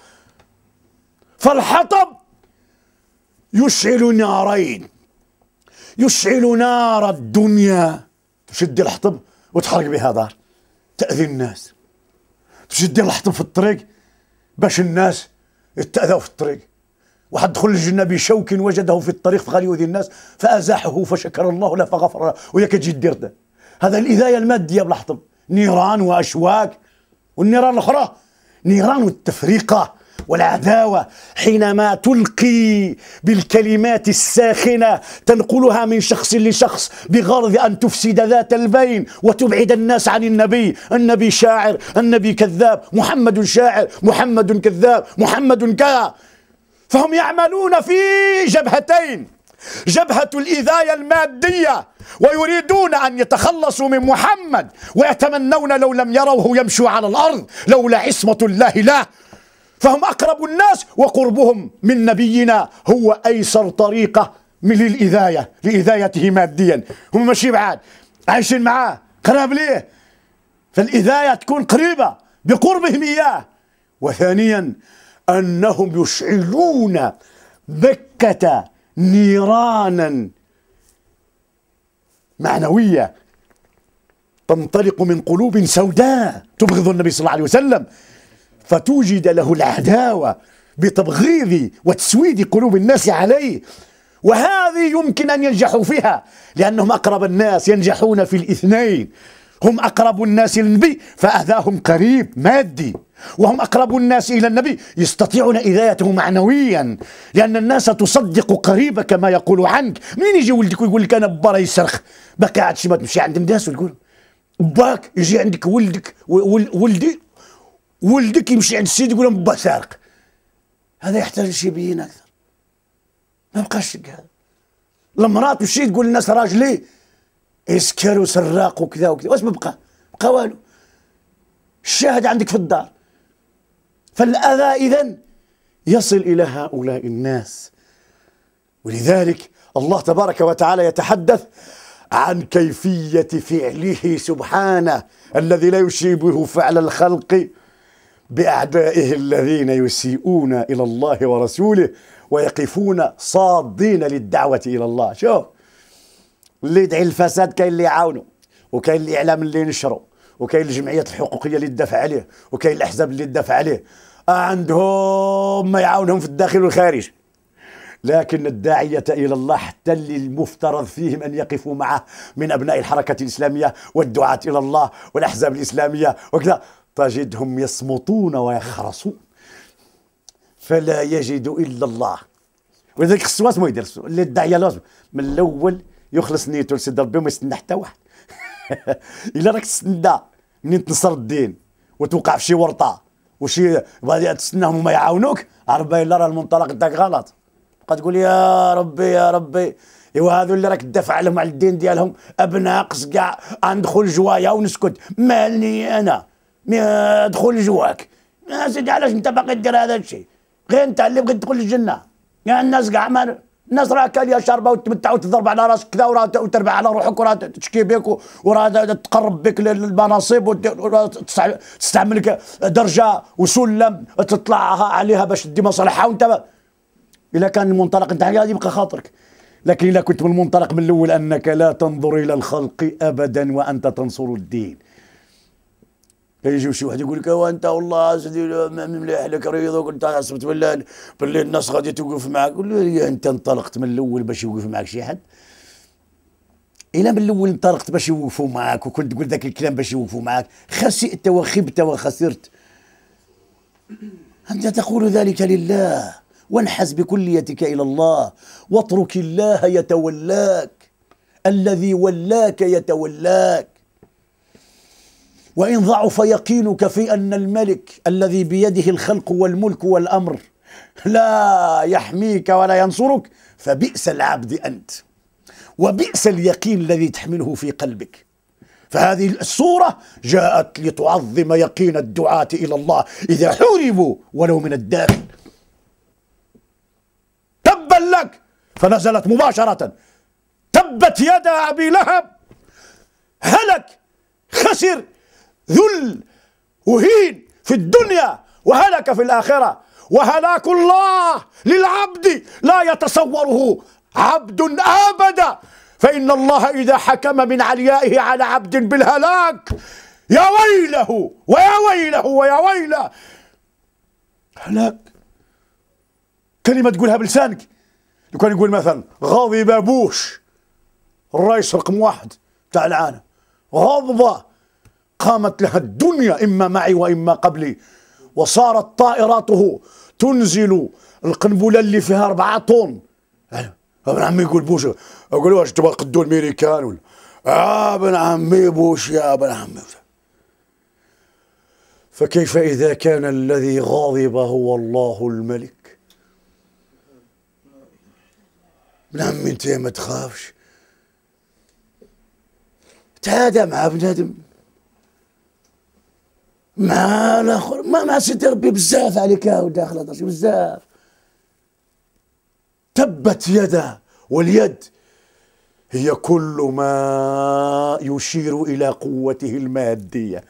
A: فالحطب يشعل نارين يشعل نار الدنيا تشد الحطب وتحرق بها دار تأذي الناس تشد الحطب في الطريق باش الناس اتأذوا في الطريق واحد دخل للجنة بشوك وجده في الطريق فقال يؤذي الناس فأزاحه فشكر الله له فغفر له وياك كتجي الدير ده هذا الإذاية المادية بالحطب نيران وأشواك والنيران الأخرى نيران والتفريقة والعداوة حينما تلقي بالكلمات الساخنة تنقلها من شخص لشخص بغرض أن تفسد ذات البين وتبعد الناس عن النبي النبي شاعر النبي كذاب محمد شاعر محمد كذاب محمد كذا فهم يعملون في جبهتين جبهة الإذاية المادية ويريدون أن يتخلصوا من محمد ويتمنون لو لم يروه يمشي على الأرض لولا عصمة الله له فهم أقرب الناس وقربهم من نبينا هو أيسر طريقة من الإذاية لإذايته ماديا هم ماشي بعاد عايشين معاه قراب ليه فالإذاية تكون قريبة بقربهم إياه وثانيا أنهم يشعلون بكة نيرانا معنوية تنطلق من قلوب سوداء تبغض النبي صلى الله عليه وسلم فتوجد له العداوة بتبغيض وتسويد قلوب الناس عليه وهذه يمكن أن ينجحوا فيها لأنهم أقرب الناس ينجحون في الاثنين هم أقرب الناس للنبي فأذاهم قريب مادي وهم أقرب الناس إلى النبي يستطيعون إذايته معنويا لأن الناس تصدق قريبك كما يقول عنك منين يجي ولدك ويقول لك أنا برا يصرخ بقى عاد ما تمشي عند الناس وتقول باك يجي عندك ولدك ولدي ولدك يمشي عند السيد يقول لهم با سارق هذا يحتاج لشي بيين اكثر ما بقاش هذا المراه تمشي تقول للناس راجلي اسكر وسراق وكذا وكذا واش بقى بقى والو الشاهد عندك في الدار فالاذى اذا يصل الى هؤلاء الناس ولذلك الله تبارك وتعالى يتحدث عن كيفيه فعله سبحانه الذي لا يشيبه فعل الخلق باعدائه الذين يسيئون الى الله ورسوله ويقفون صادين للدعوه الى الله شوف اللي يدعي الفساد كاين اللي يعاونه وكاين الاعلام اللي ينشره وكاين الجمعيات الحقوقيه اللي تدافع عليه وكاين الاحزاب اللي تدافع عليه عندهم ما يعاونهم في الداخل والخارج لكن الداعية إلى الله حتى اللي المفترض فيهم أن يقفوا معه من أبناء الحركة الإسلامية والدعاة إلى الله والأحزاب الإسلامية وكذا تجدهم يصمتون ويخرصون فلا يجد الا الله ولذلك خصو ما يدير اللي الداعيه لازم من الاول يخلص نيته لسيد ربي وما يستنى حتى واحد الا راك تستنى منين تنصر الدين وتوقع في شي ورطه وشي غادي تستناهم وما يعاونوك عربي الا راه المنطلق تاعك غلط تبقى تقول يا ربي يا ربي ايوا هذو اللي راك تدافع عليهم على الدين ديالهم ابناء قصقاع ندخل جوايا ونسكت مالني انا ادخل جواك يا سيدي علاش انت باقي دير هذا الشيء غير انت اللي بغيت تدخل الجنه يا الناس كاع ما الناس راه كاليه شاربه وتمتع وتضرب على راسك كذا وراه وتربح على روحك وراه تشكي بك وراه تقرب بك للمناصب تستعمل لك درجه وسلم تطلعها عليها باش تدي مصالحها وانت اذا كان المنطلق انت غادي يبقى خاطرك لكن اذا كنت من المنطلق من الاول انك لا تنظر الى الخلق ابدا وانت تنصر الدين يجي شي واحد يقول لك وانت والله سيدي مليح لك ريضك انت عصبت بالله باللي الناس غادي توقف معك قول له انت انطلقت من الاول باش يوقف معك شي حد الا من الاول انطلقت باش يوقفوا معاك وكنت تقول ذاك الكلام باش يوقفوا معاك خسئت وخبت وخسرت انت تقول ذلك لله وانحز بكليتك الى الله واترك الله يتولاك الذي ولاك يتولاك وإن ضعف يقينك في أن الملك الذي بيده الخلق والملك والأمر لا يحميك ولا ينصرك فبئس العبد أنت وبئس اليقين الذي تحمله في قلبك فهذه الصورة جاءت لتعظم يقين الدعاة إلى الله إذا حوربوا ولو من الداخل تبا لك فنزلت مباشرة تبت يدا أبي لهب هلك خسر ذل وهين في الدنيا وهلك في الآخرة وهلاك الله للعبد لا يتصوره عبد أبدا فإن الله إذا حكم من عليائه على عبد بالهلاك يا ويله ويا ويله ويا ويله هلاك كلمة تقولها بلسانك لو كان يقول مثلا غضب بوش الرئيس رقم واحد تاع العالم غضبه قامت لها الدنيا إما معي وإما قبلي وصارت طائراته تنزل القنبلة اللي فيها أربعة طن أه، ابن عمي يقول بوش أقول واش تبغى قدو الميريكان ولا آه ابن عمي بوش يا ابن عمي فكيف إذا كان الذي غاضب هو الله الملك ابن عمي انت ما تخافش تعادى مع ادم مع الاخر ما مع سيدي ربي بزاف عليك يا داخل بزاف تبت يده واليد هي كل ما يشير الى قوته الماديه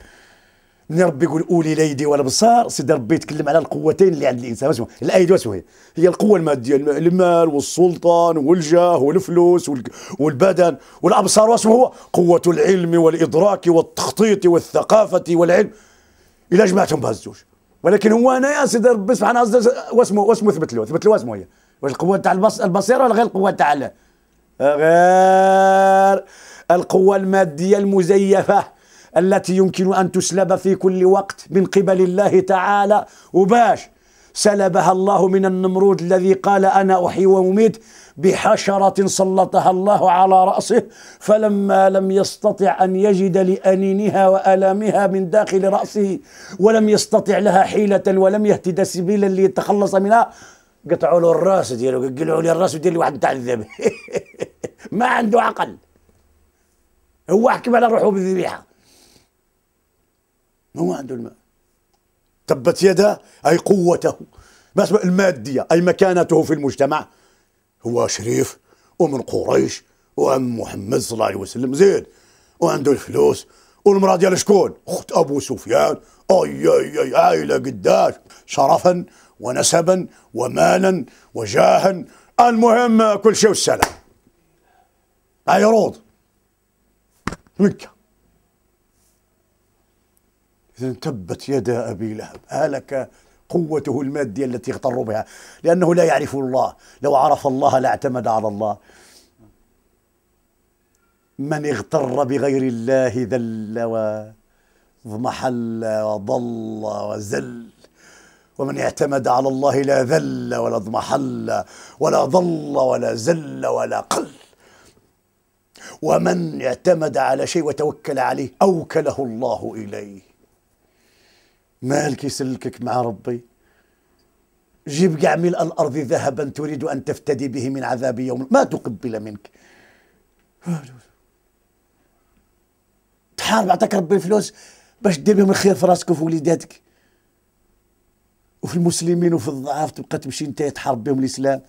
A: من ربي يقول اولي ليدي والابصار سيدي ربي يتكلم على القوتين اللي عند الانسان واش الايدي واش هي هي القوه الماديه المال والسلطان والجاه والفلوس والبدن والابصار واش هو قوه العلم والادراك والتخطيط والثقافه والعلم الى جماعتهم بهزوش ولكن هو انا سيدي ربي سبحانه واسمو واسمو ثبت له ثبت له اسمه هي واش القوه تاع البصيره ولا غير القوه تاع غير القوه الماديه المزيفه التي يمكن ان تسلب في كل وقت من قبل الله تعالى وباش سلبها الله من النمرود الذي قال انا احيي واميت بحشرة سلطها الله على رأسه فلما لم يستطع أن يجد لأنينها وآلامها من داخل رأسه ولم يستطع لها حيلة ولم يهتد سبيلا ليتخلص منها قطعوا له الراس ديالو قلعوا لي الراس ديال واحد تاع الذبح ما عنده عقل هو حكم على روحه بالذبيحه ما عنده الماء تبت يده اي قوته الماديه اي مكانته في المجتمع هو شريف ومن قريش وعم محمد صلى الله عليه وسلم زيد وعنده الفلوس والمراه ديال شكون؟ اخت ابو سفيان اي اي اي عائله قداش شرفا ونسبا ومالا وجاها المهم كل شيء والسلام عيروض مكه اذا تبت يدا ابي لهب هلك قوته المادية التي يغتر بها لأنه لا يعرف الله لو عرف الله لاعتمد على الله من اغتر بغير الله ذل واضمحل وضل وزل ومن اعتمد على الله لا ذل ولا اضمحل ولا ضل ولا زل ولا قل ومن اعتمد على شيء وتوكل عليه اوكله الله اليه مالك يسلكك مع ربي جيب كاع ملء الارض ذهبا تريد ان تفتدي به من عذاب يوم ما تقبل منك تحارب عطاك ربي الفلوس باش دير بهم الخير في راسك وفي وليداتك وفي المسلمين وفي الضعاف تبقى تمشي انت تحارب بهم الاسلام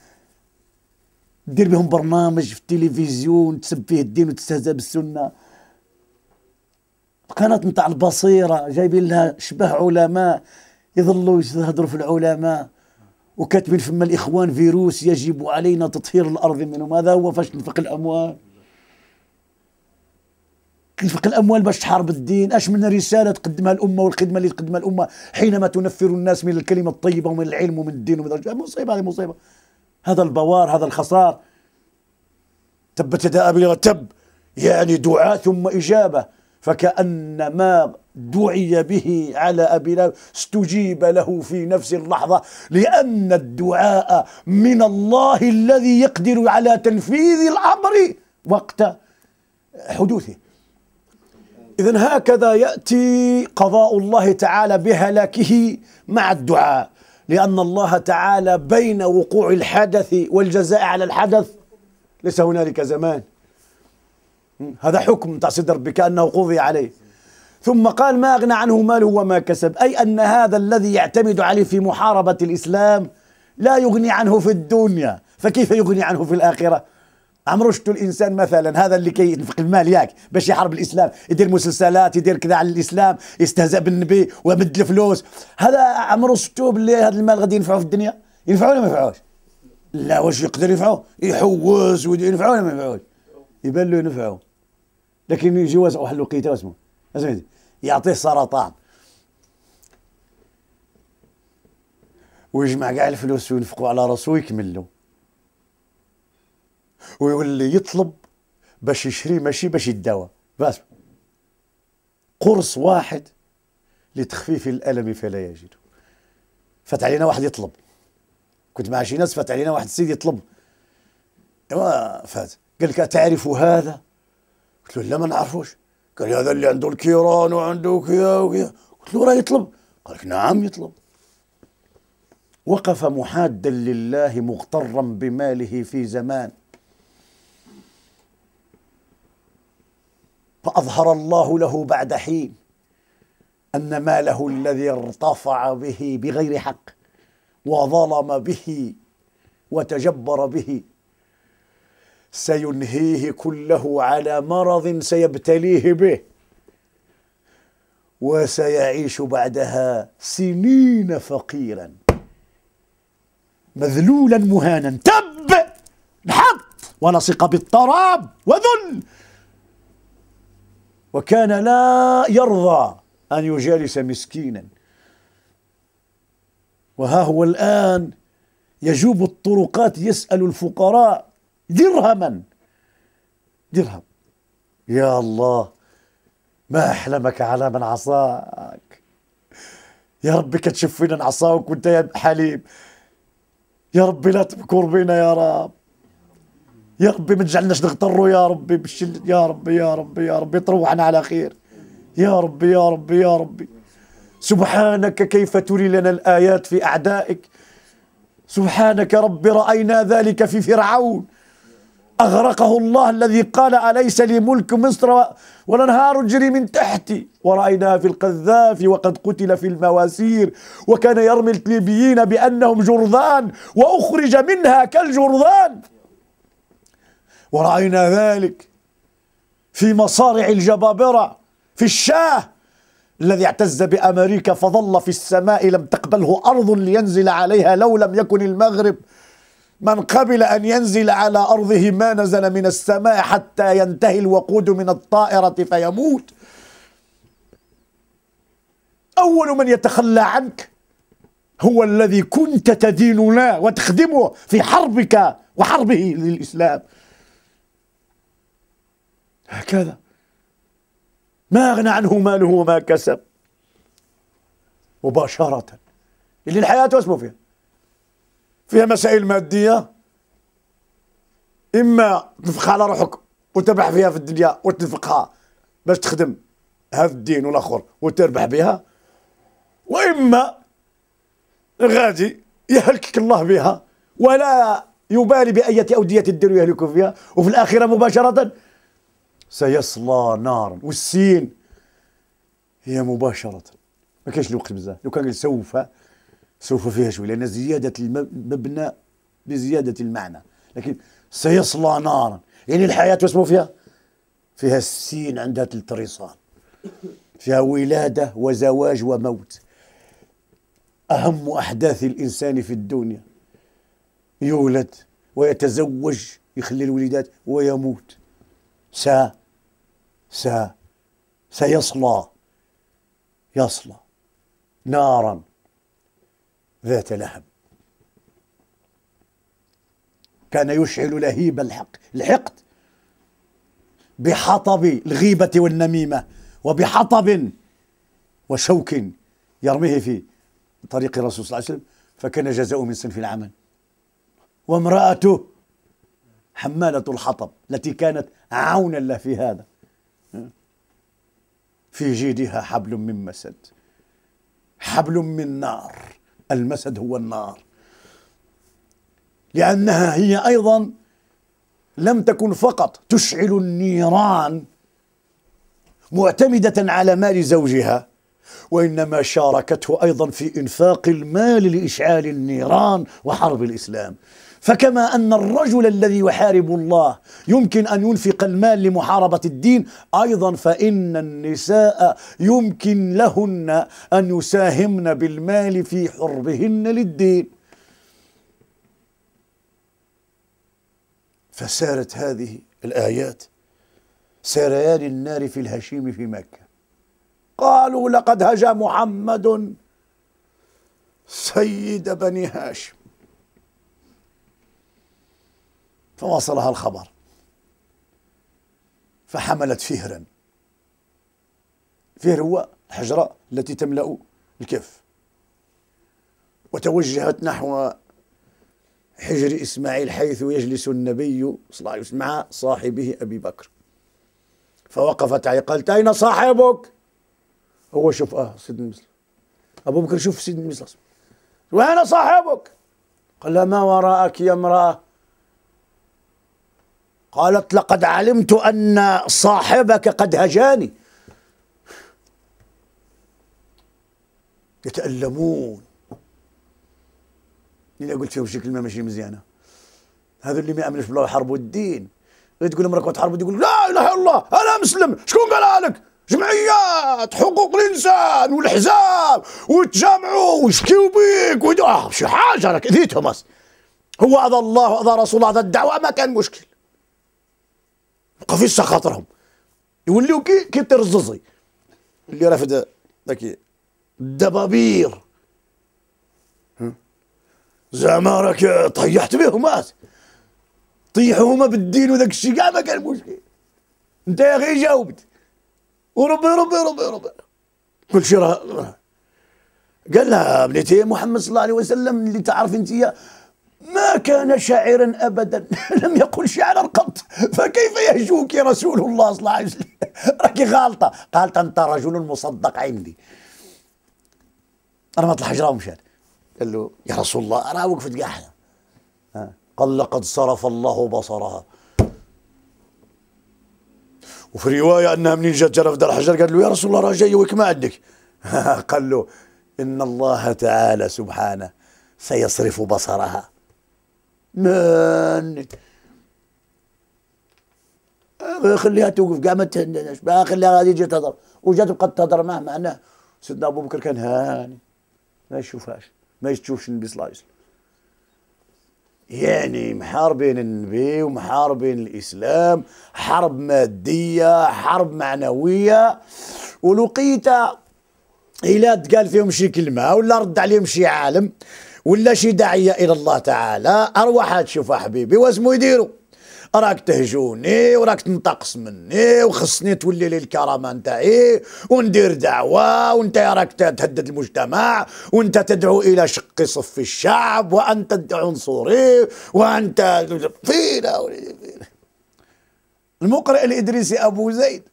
A: دير بهم برنامج في التلفزيون تسب فيه الدين وتستهزأ بالسنه قناة نتاع البصيرة جايبين لها شبه علماء يظلوا يهضروا في العلماء وكاتبين فما الإخوان فيروس يجب علينا تطهير الأرض منهم هذا هو فاش تنفق الأموال تنفق الأموال باش تحارب الدين أش من رسالة تقدمها الأمة والخدمة اللي تقدمها الأمة حينما تنفر الناس من الكلمة الطيبة ومن العلم ومن الدين ومن مصيبة هذه مصيبة هذا البوار هذا الخسار تبت يدا أبي تب يعني دعاء ثم إجابة فكأنما دعي به على أبي لهب استجيب له في نفس اللحظة لأن الدعاء من الله الذي يقدر على تنفيذ الأمر وقت حدوثه إذا هكذا يأتي قضاء الله تعالى بهلاكه مع الدعاء لأن الله تعالى بين وقوع الحدث والجزاء على الحدث ليس هنالك زمان هذا حكم تاع صدر ربي كأنه قضي عليه ثم قال ما أغنى عنه ماله وما كسب أي أن هذا الذي يعتمد عليه في محاربة الإسلام لا يغني عنه في الدنيا فكيف يغني عنه في الآخرة عم رشدوا الانسان مثلا هذا اللي كي ينفق المال ياك باش يحارب الاسلام يدير مسلسلات يدير كذا على الاسلام يستهزأ بالنبي ويمد الفلوس هذا عم رشدوا باللي هذا المال غادي ينفعه في الدنيا ينفعه ولا ما ينفعوش لا واش يقدر ينفعه يحوس ينفعه ولا ما ينفعوش يبان له نفعه لكن يجي واحد الوقيته واسمو اسمعني يعطيه سرطان ويجمع كاع الفلوس وينفقوا على راسو ويكمل له ويولي يطلب باش يشري ماشي باش يداوى بس قرص واحد لتخفيف الالم فلا يجده فات علينا واحد يطلب كنت مع شي ناس فات علينا واحد السيد يطلب ايوا فات قال لك أتعرف هذا؟ قلت له لا ما نعرفوش قال هذا اللي عنده الكيران وعنده كذا وكذا قلت له راه يطلب قال لك نعم يطلب وقف محادا لله مغترا بماله في زمان فأظهر الله له بعد حين أن ماله الذي ارتفع به بغير حق وظلم به وتجبر به سينهيه كله على مرض سيبتليه به وسيعيش بعدها سنين فقيرا مذلولا مهانا تب انحط ولصق بالتراب وذل وكان لا يرضى أن يجالس مسكينا وها هو الآن يجوب الطرقات يسأل الفقراء درهما درهم يا الله ما أحلمك على من عصاك يا ربي كتشوف فينا نعصاوك وانت يا حليم يا ربي لا تبكر بينا يا رب يا ربي ما تجعلناش نغتروا يا ربي بالشي يا ربي يا ربي يا ربي تروحنا على خير يا ربي يا ربي يا ربي سبحانك كيف تري لنا الآيات في أعدائك سبحانك ربي رأينا ذلك في فرعون أغرقه الله الذي قال أليس لي ملك مصر والأنهار تجري من تحتي ورأيناها في القذاف وقد قتل في المواسير وكان يرمي الليبيين بأنهم جرذان وأخرج منها كالجرذان ورأينا ذلك في مصارع الجبابرة في الشاه الذي اعتز بأمريكا فظل في السماء لم تقبله أرض لينزل عليها لو لم يكن المغرب من قبل أن ينزل على أرضه ما نزل من السماء حتى ينتهي الوقود من الطائرة فيموت أول من يتخلى عنك هو الذي كنت تدين له وتخدمه في حربك وحربه للإسلام هكذا ما أغنى عنه ماله وما كسب مباشرة اللي الحياة واسمه فيها فيها مسائل ماديه اما تنفقها على روحك وتربح فيها في الدنيا وتنفقها باش تخدم هذا الدين والاخر وتربح بها واما غادي يهلكك الله بها ولا يبالي بأية أودية الدين يهلك فيها وفي الآخرة مباشرة سيصلى نارا والسين هي مباشرة ما كاينش الوقت بزاف لو كان سوف سوف فيها شوي لأن زيادة المبنى بزيادة المعنى لكن سيصلى نارا يعني الحياة واسمه فيها فيها السين عندها ثلاث رصان فيها ولادة وزواج وموت أهم أحداث الإنسان في الدنيا يولد ويتزوج يخلي الوليدات ويموت س س سيصلى يصلى نارا ذات لهب كان يشعل لهيب الحق الحقد بحطب الغيبة والنميمة وبحطب وشوك يرميه في طريق الرسول صلى الله عليه وسلم فكان جزاؤه من صنف العمل وامرأته حمالة الحطب التي كانت عونا له في هذا في جيدها حبل من مسد حبل من نار المسد هو النار لأنها هي أيضا لم تكن فقط تشعل النيران معتمدة على مال زوجها وإنما شاركته أيضا في إنفاق المال لإشعال النيران وحرب الإسلام فكما أن الرجل الذي يحارب الله يمكن أن ينفق المال لمحاربة الدين أيضا فإن النساء يمكن لهن أن يساهمن بالمال في حربهن للدين فسارت هذه الآيات سريان النار في الهشيم في مكة قالوا لقد هجى محمد سيد بني هاشم فواصلها الخبر فحملت فهرا فهر هو الحجرة التي تملأ الكف وتوجهت نحو حجر إسماعيل حيث يجلس النبي صلى الله عليه وسلم مع صاحبه أبي بكر فوقفت عليه قالت أين صاحبك؟ هو شوف آه سيدنا المسلم أبو بكر شوف سيدنا المسلم وأين صاحبك؟ قال ما وراءك يا امرأة قالت لقد علمت أن صاحبك قد هجاني يتألمون اللي قلت فيهم شي كلمة ماشي مزيانة هذا اللي ما يأمنش بالله ويحاربوا الدين تقول لهم راك تحاربوا يقول لا إله إلا الله أنا مسلم شكون قالها لك جمعيات حقوق الانسان والاحزاب وتجامعوا ويشكيوا بيك ويدوا آه، شي حاجه راك اذيتهم هو اذى الله واذى رسول الله هذا الدعوه ما كان مشكل قفيش خاطرهم يوليو كي كي ترززي اللي رافد داك الدبابير زعما راك طيحت بهم اس طيحوا هما بالدين وذاك الشيء كاع ما كان مشكل انت يا اخي جاوبت وربي ربي ربي ربي كل شيء راه قال لها بنتي محمد صلى الله عليه وسلم اللي تعرف انت ما كان شاعرا ابدا لم يقل شعرا قط فكيف يهجوك رسول الله صلى الله عليه وسلم راك غالطه قالت انت رجل مصدق عندي رمت الحجره ومشات قال له يا رسول الله راه وقفت قاعده قال لقد صرف الله بصرها وفي روايه انها منين جات جرف دار الحجر قال له يا رسول الله راه جاي ما عندك قال له ان الله تعالى سبحانه سيصرف بصرها منك خليها توقف كاع ما تهناش خليها غادي تجي تهضر وجات بقات تهضر معاه معناه سيدنا ابو بكر كان هاني ما يشوفهاش ما يشوفش النبي صلى الله عليه وسلم يعني محاربين النبي ومحاربين الاسلام حرب ماديه حرب معنويه ولقيت الى تقال فيهم شي كلمه ولا رد عليهم شي عالم ولا شي داعيه الى الله تعالى ارواح تشوف حبيبي واسمو يديروا راك تهجوني وراك تنتقص مني وخصني تولي لي الكرامه نتاعي وندير دعوه وانت راك تهدد المجتمع وانت تدعو الى شق صف الشعب وانت عنصري وانت فينا المقرئ الادريسي ابو زيد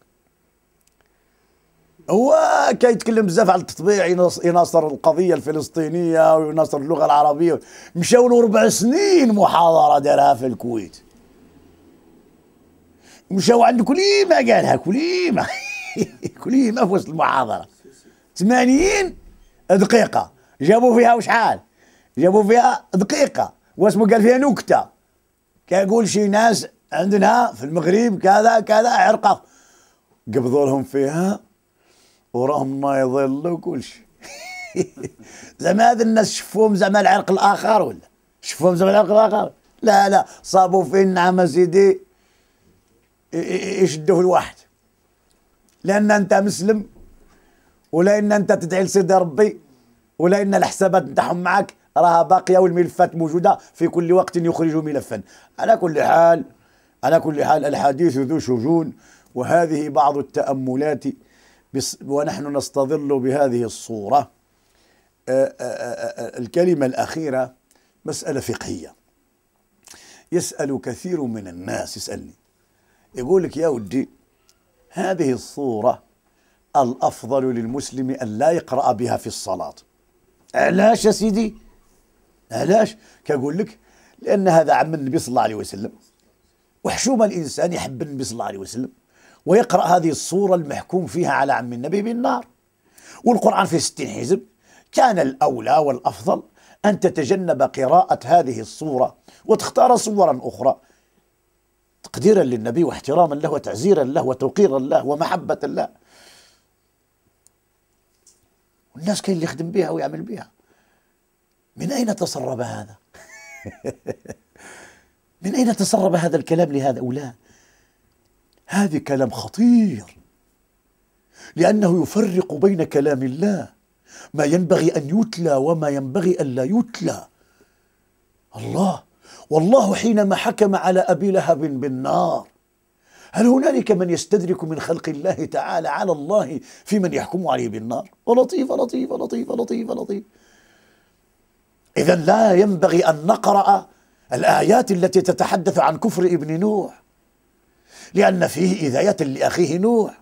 A: هو كيتكلم بزاف على التطبيع يناصر القضيه الفلسطينيه ويناصر اللغه العربيه مشاو له ربع سنين محاضره دارها في الكويت مشاو عند كليمه قالها كليمه كليمه في وسط المحاضره 80 دقيقه جابوا فيها وشحال جابوا فيها دقيقه واسمه قال فيها نكته كيقول شي ناس عندنا في المغرب كذا كذا عرقه قبضوا لهم فيها وراهم ما يظلوا كل شيء زعما هذا الناس شفوهم زعما العرق الاخر ولا شفوهم زعما العرق الاخر لا لا صابوا فين نعم سيدي يشدوه الواحد لان انت مسلم ولا ان انت تدعي لسيدي ربي ولا ان الحسابات نتاعهم معك راها باقيه والملفات موجوده في كل وقت يخرج ملفا على كل حال على كل حال الحديث ذو شجون وهذه بعض التاملات ونحن نستظل بهذه الصورة أه، أه، أه، الكلمة الأخيرة مسألة فقهية يسأل كثير من الناس يسألني يقول لك يا ودي هذه الصورة الأفضل للمسلم أن لا يقرأ بها في الصلاة علاش يا سيدي علاش كأقول لك لأن هذا عم النبي صلى الله عليه وسلم وحشومة الإنسان يحب النبي صلى الله عليه وسلم ويقرأ هذه الصورة المحكوم فيها على عم النبي بالنار والقرآن في ستين حزب كان الأولى والأفضل أن تتجنب قراءة هذه الصورة وتختار صورا أخرى تقديرا للنبي واحتراما له وتعزيرا له وتوقيرا له ومحبة له والناس كاين اللي يخدم بها ويعمل بها من أين تسرب هذا؟ من أين تسرب هذا الكلام لهؤلاء؟ هذا كلام خطير لأنه يفرق بين كلام الله ما ينبغي أن يتلى وما ينبغي أن لا يتلى الله والله حينما حكم على أبي لهب بالنار هل هنالك من يستدرك من خلق الله تعالى على الله في من يحكم عليه بالنار ولطيف لطيف لطيف لطيف لطيف إذا لا ينبغي أن نقرأ الآيات التي تتحدث عن كفر ابن نوح لأن فيه إذاية لأخيه نوح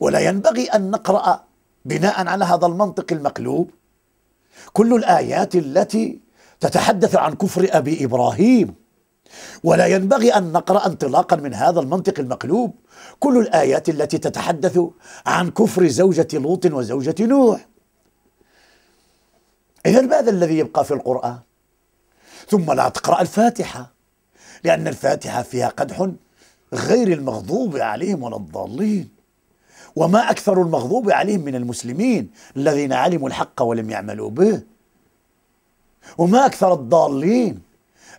A: ولا ينبغي أن نقرأ بناء على هذا المنطق المقلوب كل الآيات التي تتحدث عن كفر أبي إبراهيم ولا ينبغي أن نقرأ انطلاقا من هذا المنطق المقلوب كل الآيات التي تتحدث عن كفر زوجة لوط وزوجة نوح إذا ماذا الذي يبقى في القرآن ثم لا تقرأ الفاتحة لأن الفاتحة فيها قدح غير المغضوب عليهم ولا الضالين وما أكثر المغضوب عليهم من المسلمين الذين علموا الحق ولم يعملوا به وما أكثر الضالين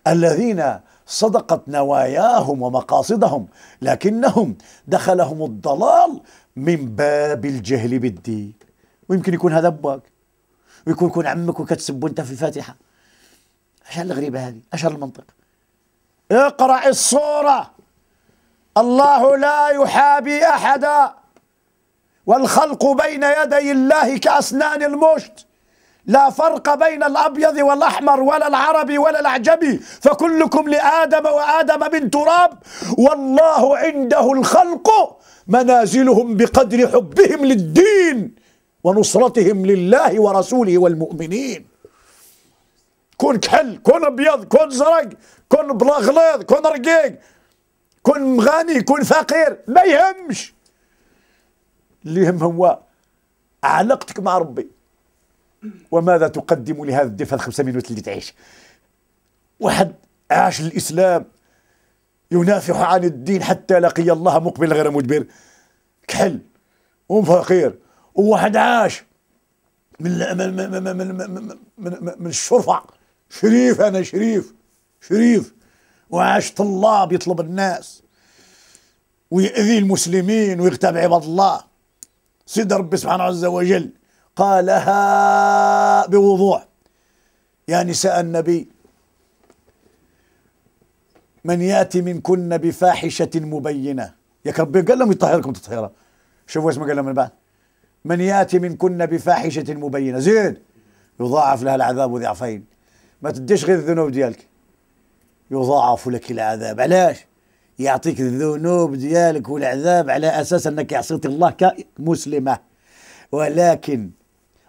A: الذين صدقت نواياهم ومقاصدهم لكنهم دخلهم الضلال من باب الجهل بالدين ويمكن يكون هذا أبوك ويكون يكون عمك وكتسب وانت في الفاتحة ايش الغريبة هذه ايش المنطق اقرأ الصورة الله لا يحابي أحدا والخلق بين يدي الله كأسنان المشت لا فرق بين الأبيض والأحمر ولا العربي ولا الأعجمي فكلكم لآدم وآدم من تراب والله عنده الخلق منازلهم بقدر حبهم للدين ونصرتهم لله ورسوله والمؤمنين كن كحل كن أبيض كن زرق كن بلا غليظ كن رقيق كن غني كن فقير ما يهمش اللي يهم هو علاقتك مع ربي وماذا تقدم لهذا الدفء الخمسة مينوت اللي تعيش واحد عاش الإسلام ينافح عن الدين حتى لقي الله مقبل غير مدبر كحل وفقير وواحد عاش من من من من, من, من, من الشرفة شريف أنا شريف شريف وعاش طلاب يطلب الناس ويؤذي المسلمين ويغتاب عباد الله سيد ربي سبحانه عز وجل قالها بوضوح يا نساء النبي من ياتي منكن بفاحشه مبينه يا ربي قال لهم يطهركم تطهيرا شوفوا اسمه قال لهم من بعد من ياتي منكن بفاحشه مبينه زين يضاعف لها العذاب ضعفين ما تديش غير الذنوب ديالك يضاعف لك العذاب علاش يعطيك الذنوب ديالك والعذاب على أساس أنك عصيت الله كمسلمة ولكن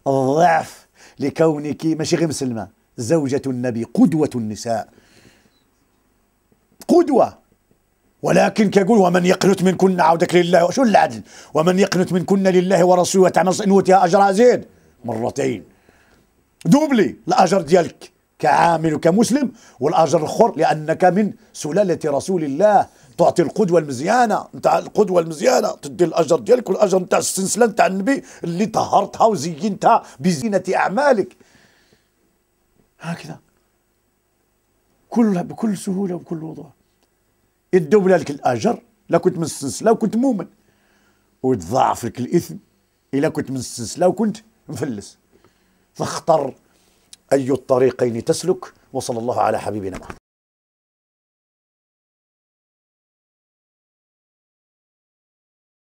A: الضعف لكونك ماشي غير مسلمة زوجة النبي قدوة النساء قدوة ولكن كيقول ومن يقنت منكن عودك لله شو العدل ومن يقنت منكن لله ورسوله وتعمل انوتها أجرها زيد مرتين دوبلي الأجر ديالك كعامل وكمسلم والأجر الآخر لأنك من سلالة رسول الله تعطي القدوة المزيانة نتاع القدوة المزيانة تدي الأجر ديالك والأجر نتاع السلسلة نتاع النبي اللي طهرتها وزينتها بزينة أعمالك هكذا كلها بكل سهولة وبكل وضوح يدوا لك الأجر لا كنت من السلسلة وكنت مؤمن وتضاعف لك الإثم إلا كنت من السلسلة وكنت مفلس فاختر أي الطريقين تسلك وصلى الله على حبيبنا محمد